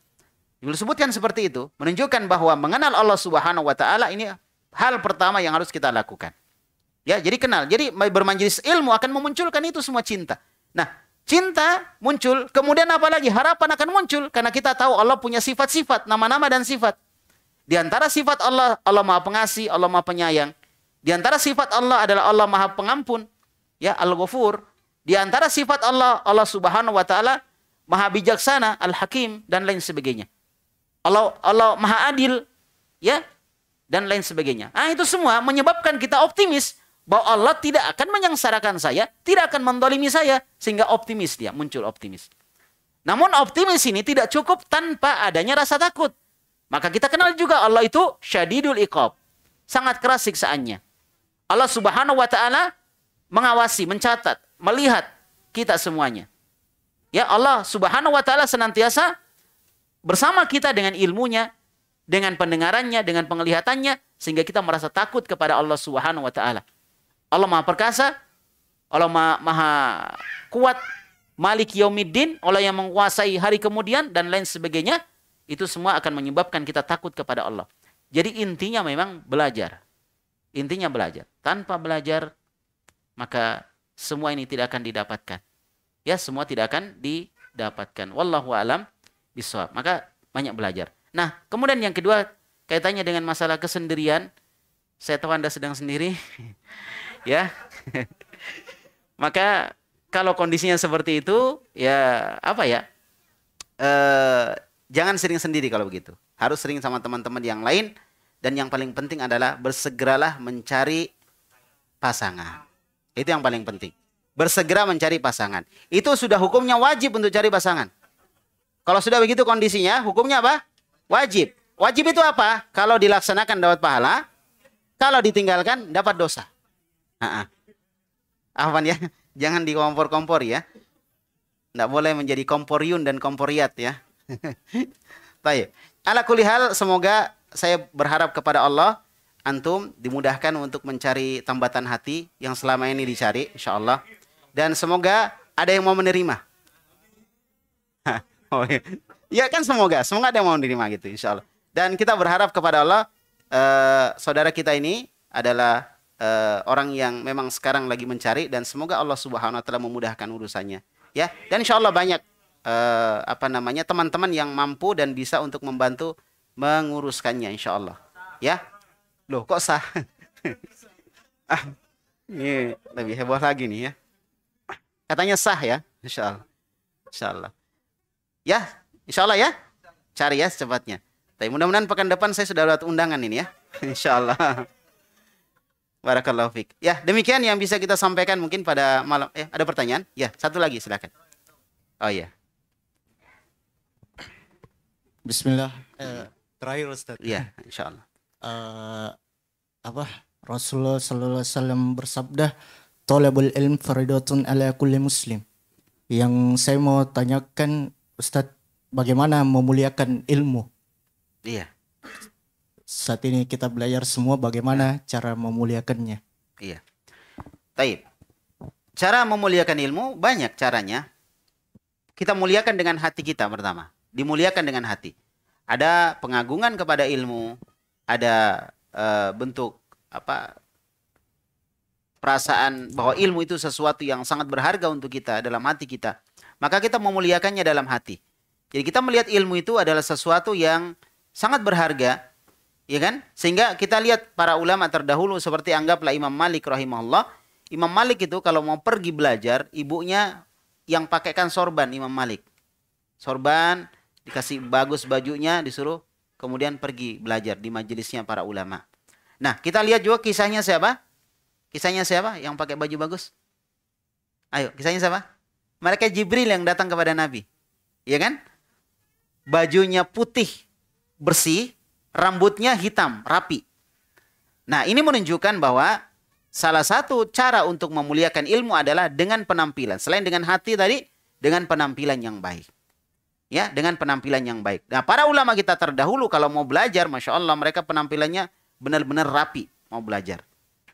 Beliau sebutkan seperti itu, menunjukkan bahwa mengenal Allah Subhanahu wa taala ini hal pertama yang harus kita lakukan. Ya, jadi kenal. Jadi bermajelis ilmu akan memunculkan itu semua cinta. Nah, cinta muncul, kemudian apa lagi? Harapan akan muncul karena kita tahu Allah punya sifat-sifat, nama-nama dan sifat. Di antara sifat Allah, Allah Maha Pengasih, Allah Maha Penyayang. Di antara sifat Allah adalah Allah Maha Pengampun, ya Al-Ghafur. Di antara sifat Allah, Allah Subhanahu wa taala Maha Bijaksana, Al-Hakim dan lain sebagainya. Allah Allah Maha Adil, ya dan lain sebagainya. Ah itu semua menyebabkan kita optimis bahwa Allah tidak akan menyengsarakan saya, tidak akan mendolimi saya, sehingga optimis dia, muncul optimis. Namun optimis ini tidak cukup tanpa adanya rasa takut. Maka kita kenal juga Allah itu syadidul iqab. Sangat keras siksaannya. Allah subhanahu wa ta'ala mengawasi, mencatat, melihat kita semuanya. Ya Allah subhanahu wa ta'ala senantiasa bersama kita dengan ilmunya, dengan pendengarannya, dengan penglihatannya, sehingga kita merasa takut kepada Allah subhanahu wa ta'ala. Allah Maha Perkasa, Allah Maha, maha Kuat, Malik Yaumiddin, Allah yang menguasai hari kemudian dan lain sebagainya, itu semua akan menyebabkan kita takut kepada Allah. Jadi intinya memang belajar. Intinya belajar. Tanpa belajar maka semua ini tidak akan didapatkan. Ya, semua tidak akan didapatkan. Wallahu alam bisawab. Maka banyak belajar. Nah, kemudian yang kedua kaitannya dengan masalah kesendirian. Saya tahu Anda sedang sendiri. ya. Maka kalau kondisinya seperti itu, ya apa ya? E, jangan sering sendiri kalau begitu. Harus sering sama teman-teman yang lain dan yang paling penting adalah bersegeralah mencari pasangan. Itu yang paling penting. Bersegera mencari pasangan. Itu sudah hukumnya wajib untuk cari pasangan. Kalau sudah begitu kondisinya, hukumnya apa? Wajib. Wajib itu apa? Kalau dilaksanakan dapat pahala, kalau ditinggalkan dapat dosa. Ha -ha. ya, jangan di kompor kompor ya. Tidak boleh menjadi komporiun dan komporiat ya. Baik. Ala kuli hal, semoga saya berharap kepada Allah antum dimudahkan untuk mencari tambatan hati yang selama ini dicari, insya Allah. Dan semoga ada yang mau menerima. oh, iya. Ya kan semoga, semoga ada yang mau menerima gitu, insya Allah. Dan kita berharap kepada Allah, eh, saudara kita ini adalah uh, orang yang memang sekarang lagi mencari dan semoga Allah Subhanahu wa taala memudahkan urusannya ya dan insya Allah banyak uh, apa namanya teman-teman yang mampu dan bisa untuk membantu menguruskannya insya Allah ya loh kok sah ah ini lebih heboh lagi nih ya katanya sah ya insya Allah insya Allah ya insya Allah ya cari ya secepatnya tapi mudah-mudahan pekan depan saya sudah dapat undangan ini ya insya Allah Barakallahu fiq. Ya, demikian yang bisa kita sampaikan mungkin pada malam. Eh ada pertanyaan? Ya, satu lagi silakan. Oh iya. Bismillah. Uh, terakhir Ustaz. Ya, insyaallah. Uh, apa? Rasulullah sallallahu alaihi wasallam bersabda, "Talabul ilm faridatun ala kulli muslim." Yang saya mau tanyakan Ustaz, bagaimana memuliakan ilmu? Iya saat ini kita belajar semua bagaimana cara memuliakannya. Iya. Taib. Cara memuliakan ilmu banyak caranya. Kita muliakan dengan hati kita pertama. Dimuliakan dengan hati. Ada pengagungan kepada ilmu, ada uh, bentuk apa perasaan bahwa ilmu itu sesuatu yang sangat berharga untuk kita dalam hati kita, maka kita memuliakannya dalam hati. Jadi kita melihat ilmu itu adalah sesuatu yang sangat berharga Ya kan? Sehingga kita lihat para ulama terdahulu seperti anggaplah Imam Malik rahimahullah. Imam Malik itu kalau mau pergi belajar, ibunya yang pakaikan sorban Imam Malik. Sorban, dikasih bagus bajunya, disuruh kemudian pergi belajar di majelisnya para ulama. Nah, kita lihat juga kisahnya siapa? Kisahnya siapa yang pakai baju bagus? Ayo, kisahnya siapa? Mereka Jibril yang datang kepada Nabi. Iya kan? Bajunya putih, bersih, rambutnya hitam, rapi. Nah, ini menunjukkan bahwa salah satu cara untuk memuliakan ilmu adalah dengan penampilan. Selain dengan hati tadi, dengan penampilan yang baik. Ya, dengan penampilan yang baik. Nah, para ulama kita terdahulu kalau mau belajar, Masya Allah, mereka penampilannya benar-benar rapi mau belajar.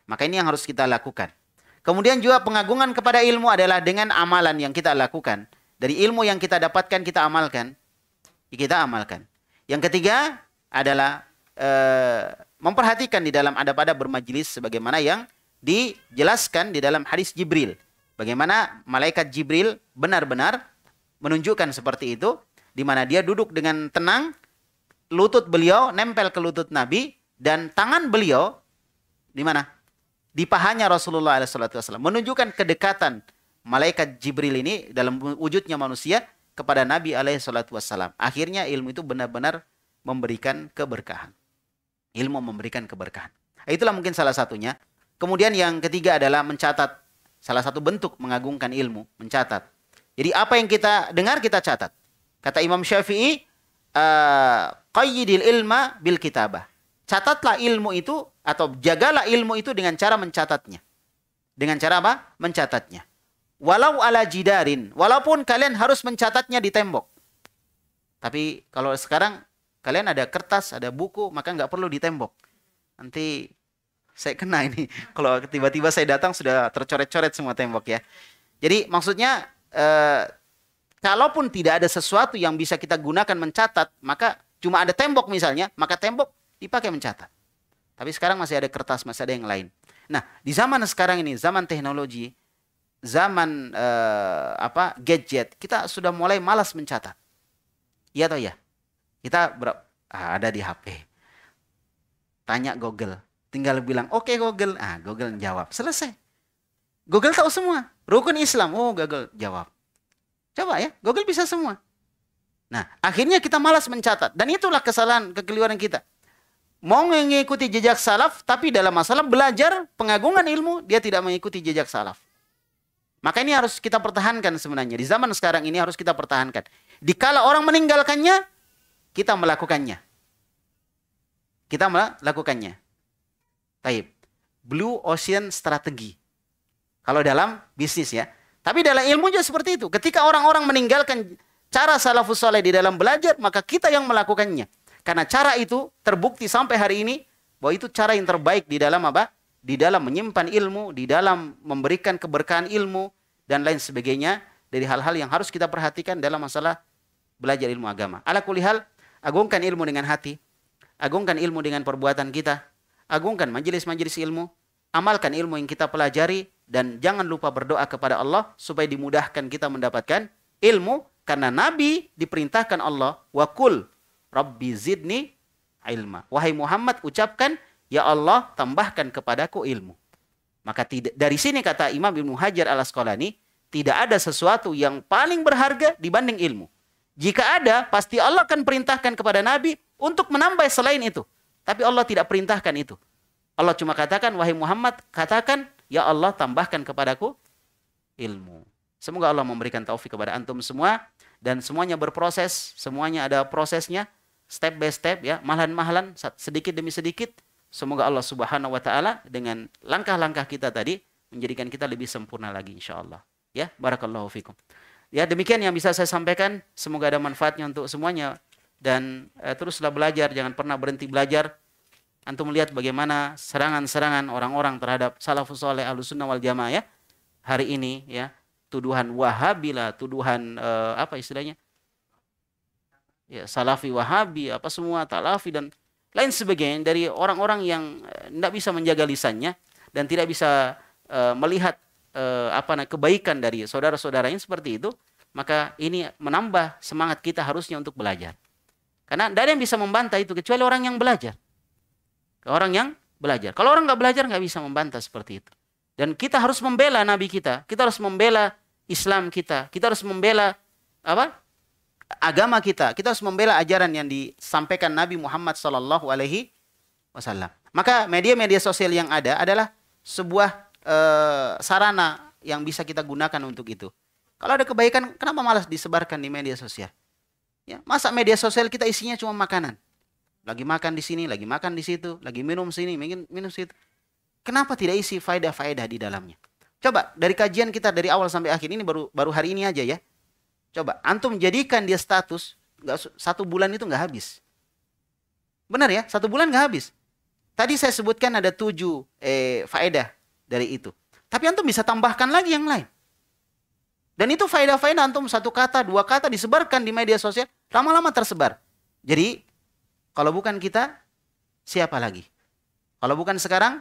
Maka ini yang harus kita lakukan. Kemudian juga pengagungan kepada ilmu adalah dengan amalan yang kita lakukan. Dari ilmu yang kita dapatkan, kita amalkan. Kita amalkan. Yang ketiga, adalah e, memperhatikan di dalam adab-adab bermajlis sebagaimana yang dijelaskan di dalam hadis Jibril. Bagaimana malaikat Jibril benar-benar menunjukkan seperti itu di mana dia duduk dengan tenang lutut beliau nempel ke lutut Nabi dan tangan beliau di mana? Di pahanya Rasulullah SAW menunjukkan kedekatan malaikat Jibril ini dalam wujudnya manusia kepada Nabi alaihi Akhirnya ilmu itu benar-benar memberikan keberkahan. Ilmu memberikan keberkahan. Nah, itulah mungkin salah satunya. Kemudian yang ketiga adalah mencatat. Salah satu bentuk mengagungkan ilmu, mencatat. Jadi apa yang kita dengar kita catat. Kata Imam Syafi'i, eh, qayyidil ilma bil kitabah. Catatlah ilmu itu atau jagalah ilmu itu dengan cara mencatatnya. Dengan cara apa? Mencatatnya. Walau ala jidarin, walaupun kalian harus mencatatnya di tembok. Tapi kalau sekarang Kalian ada kertas, ada buku, maka nggak perlu di tembok. Nanti saya kena ini. Kalau tiba-tiba saya datang sudah tercoret-coret semua tembok ya. Jadi maksudnya eh, kalaupun tidak ada sesuatu yang bisa kita gunakan mencatat, maka cuma ada tembok misalnya, maka tembok dipakai mencatat. Tapi sekarang masih ada kertas, masih ada yang lain. Nah, di zaman sekarang ini, zaman teknologi, zaman eh, apa gadget, kita sudah mulai malas mencatat. Iya atau ya? Kita ber- ah, ada di HP. Tanya Google, tinggal bilang oke okay, Google, ah Google jawab, selesai. Google tahu semua. Rukun Islam, oh Google jawab. Coba ya, Google bisa semua. Nah, akhirnya kita malas mencatat dan itulah kesalahan kekeliruan kita. Mau mengikuti jejak salaf tapi dalam masalah belajar pengagungan ilmu dia tidak mengikuti jejak salaf. Maka ini harus kita pertahankan sebenarnya. Di zaman sekarang ini harus kita pertahankan. Dikala orang meninggalkannya, kita melakukannya. Kita melakukannya. Taib. Blue Ocean Strategi. Kalau dalam bisnis ya. Tapi dalam ilmu juga seperti itu. Ketika orang-orang meninggalkan cara salafus soleh di dalam belajar, maka kita yang melakukannya. Karena cara itu terbukti sampai hari ini bahwa itu cara yang terbaik di dalam apa? Di dalam menyimpan ilmu, di dalam memberikan keberkahan ilmu dan lain sebagainya dari hal-hal yang harus kita perhatikan dalam masalah belajar ilmu agama. Ala kulihal Agungkan ilmu dengan hati. Agungkan ilmu dengan perbuatan kita. Agungkan majelis-majelis ilmu. Amalkan ilmu yang kita pelajari dan jangan lupa berdoa kepada Allah supaya dimudahkan kita mendapatkan ilmu karena Nabi diperintahkan Allah wakul Rabbi zidni ilma. Wahai Muhammad ucapkan ya Allah tambahkan kepadaku ilmu. Maka tidak dari sini kata Imam Ibnu Hajar Al Asqalani, tidak ada sesuatu yang paling berharga dibanding ilmu. Jika ada, pasti Allah akan perintahkan kepada Nabi untuk menambah selain itu. Tapi Allah tidak perintahkan itu. Allah cuma katakan, wahai Muhammad, katakan, ya Allah tambahkan kepadaku ilmu. Semoga Allah memberikan taufik kepada antum semua. Dan semuanya berproses, semuanya ada prosesnya. Step by step ya, malahan mahlan sedikit demi sedikit. Semoga Allah subhanahu wa ta'ala dengan langkah-langkah kita tadi, menjadikan kita lebih sempurna lagi insya Allah. Ya, barakallahu fikum. Ya, demikian yang bisa saya sampaikan. Semoga ada manfaatnya untuk semuanya dan eh, teruslah belajar, jangan pernah berhenti belajar. Antum melihat bagaimana serangan-serangan orang-orang terhadap salafus soleh alusunnah wal jamaah ya hari ini ya tuduhan wahabi lah, tuduhan eh, apa istilahnya? Ya, salafi wahabi apa semua talafi dan lain sebagainya dari orang-orang yang eh, tidak bisa menjaga lisannya dan tidak bisa eh, melihat eh, apa kebaikan dari saudara-saudaranya seperti itu, maka ini menambah semangat kita harusnya untuk belajar. Karena tidak ada yang bisa membantah itu kecuali orang yang belajar. Orang yang belajar. Kalau orang nggak belajar nggak bisa membantah seperti itu. Dan kita harus membela Nabi kita. Kita harus membela Islam kita. Kita harus membela apa? agama kita. Kita harus membela ajaran yang disampaikan Nabi Muhammad Sallallahu Alaihi Wasallam. Maka media-media sosial yang ada adalah sebuah Eh, sarana yang bisa kita gunakan untuk itu. Kalau ada kebaikan, kenapa malas disebarkan di media sosial? Ya, masa media sosial kita isinya cuma makanan? Lagi makan di sini, lagi makan di situ, lagi minum sini, mungkin minum situ. Kenapa tidak isi faedah-faedah di dalamnya? Coba dari kajian kita dari awal sampai akhir ini baru baru hari ini aja ya. Coba antum jadikan dia status nggak satu bulan itu nggak habis. Benar ya, satu bulan nggak habis. Tadi saya sebutkan ada tujuh eh, faedah dari itu. Tapi antum bisa tambahkan lagi yang lain. Dan itu faedah-faedah antum satu kata, dua kata disebarkan di media sosial, lama-lama tersebar. Jadi kalau bukan kita, siapa lagi? Kalau bukan sekarang,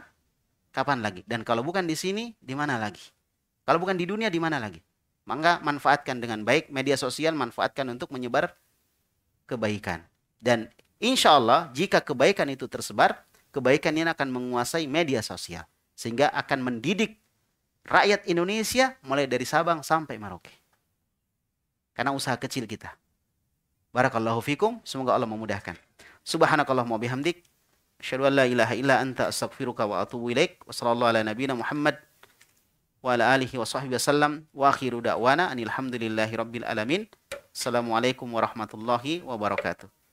kapan lagi? Dan kalau bukan di sini, di mana lagi? Kalau bukan di dunia, di mana lagi? Maka manfaatkan dengan baik media sosial, manfaatkan untuk menyebar kebaikan. Dan insya Allah, jika kebaikan itu tersebar, kebaikan ini akan menguasai media sosial sehingga akan mendidik rakyat Indonesia mulai dari Sabang sampai Merauke. Karena usaha kecil kita. Barakallahu fikum, semoga Allah memudahkan. Subhanakallahumma bihamdik, asyhadu an la ilaha illa anta astaghfiruka wa atubu ilaik. Wassallallahu ala nabiyyina Muhammad wa ala alihi wa sahbihi wasallam wa akhiru da'wana anil hamdulillahi rabbil alamin. Assalamualaikum warahmatullahi wabarakatuh.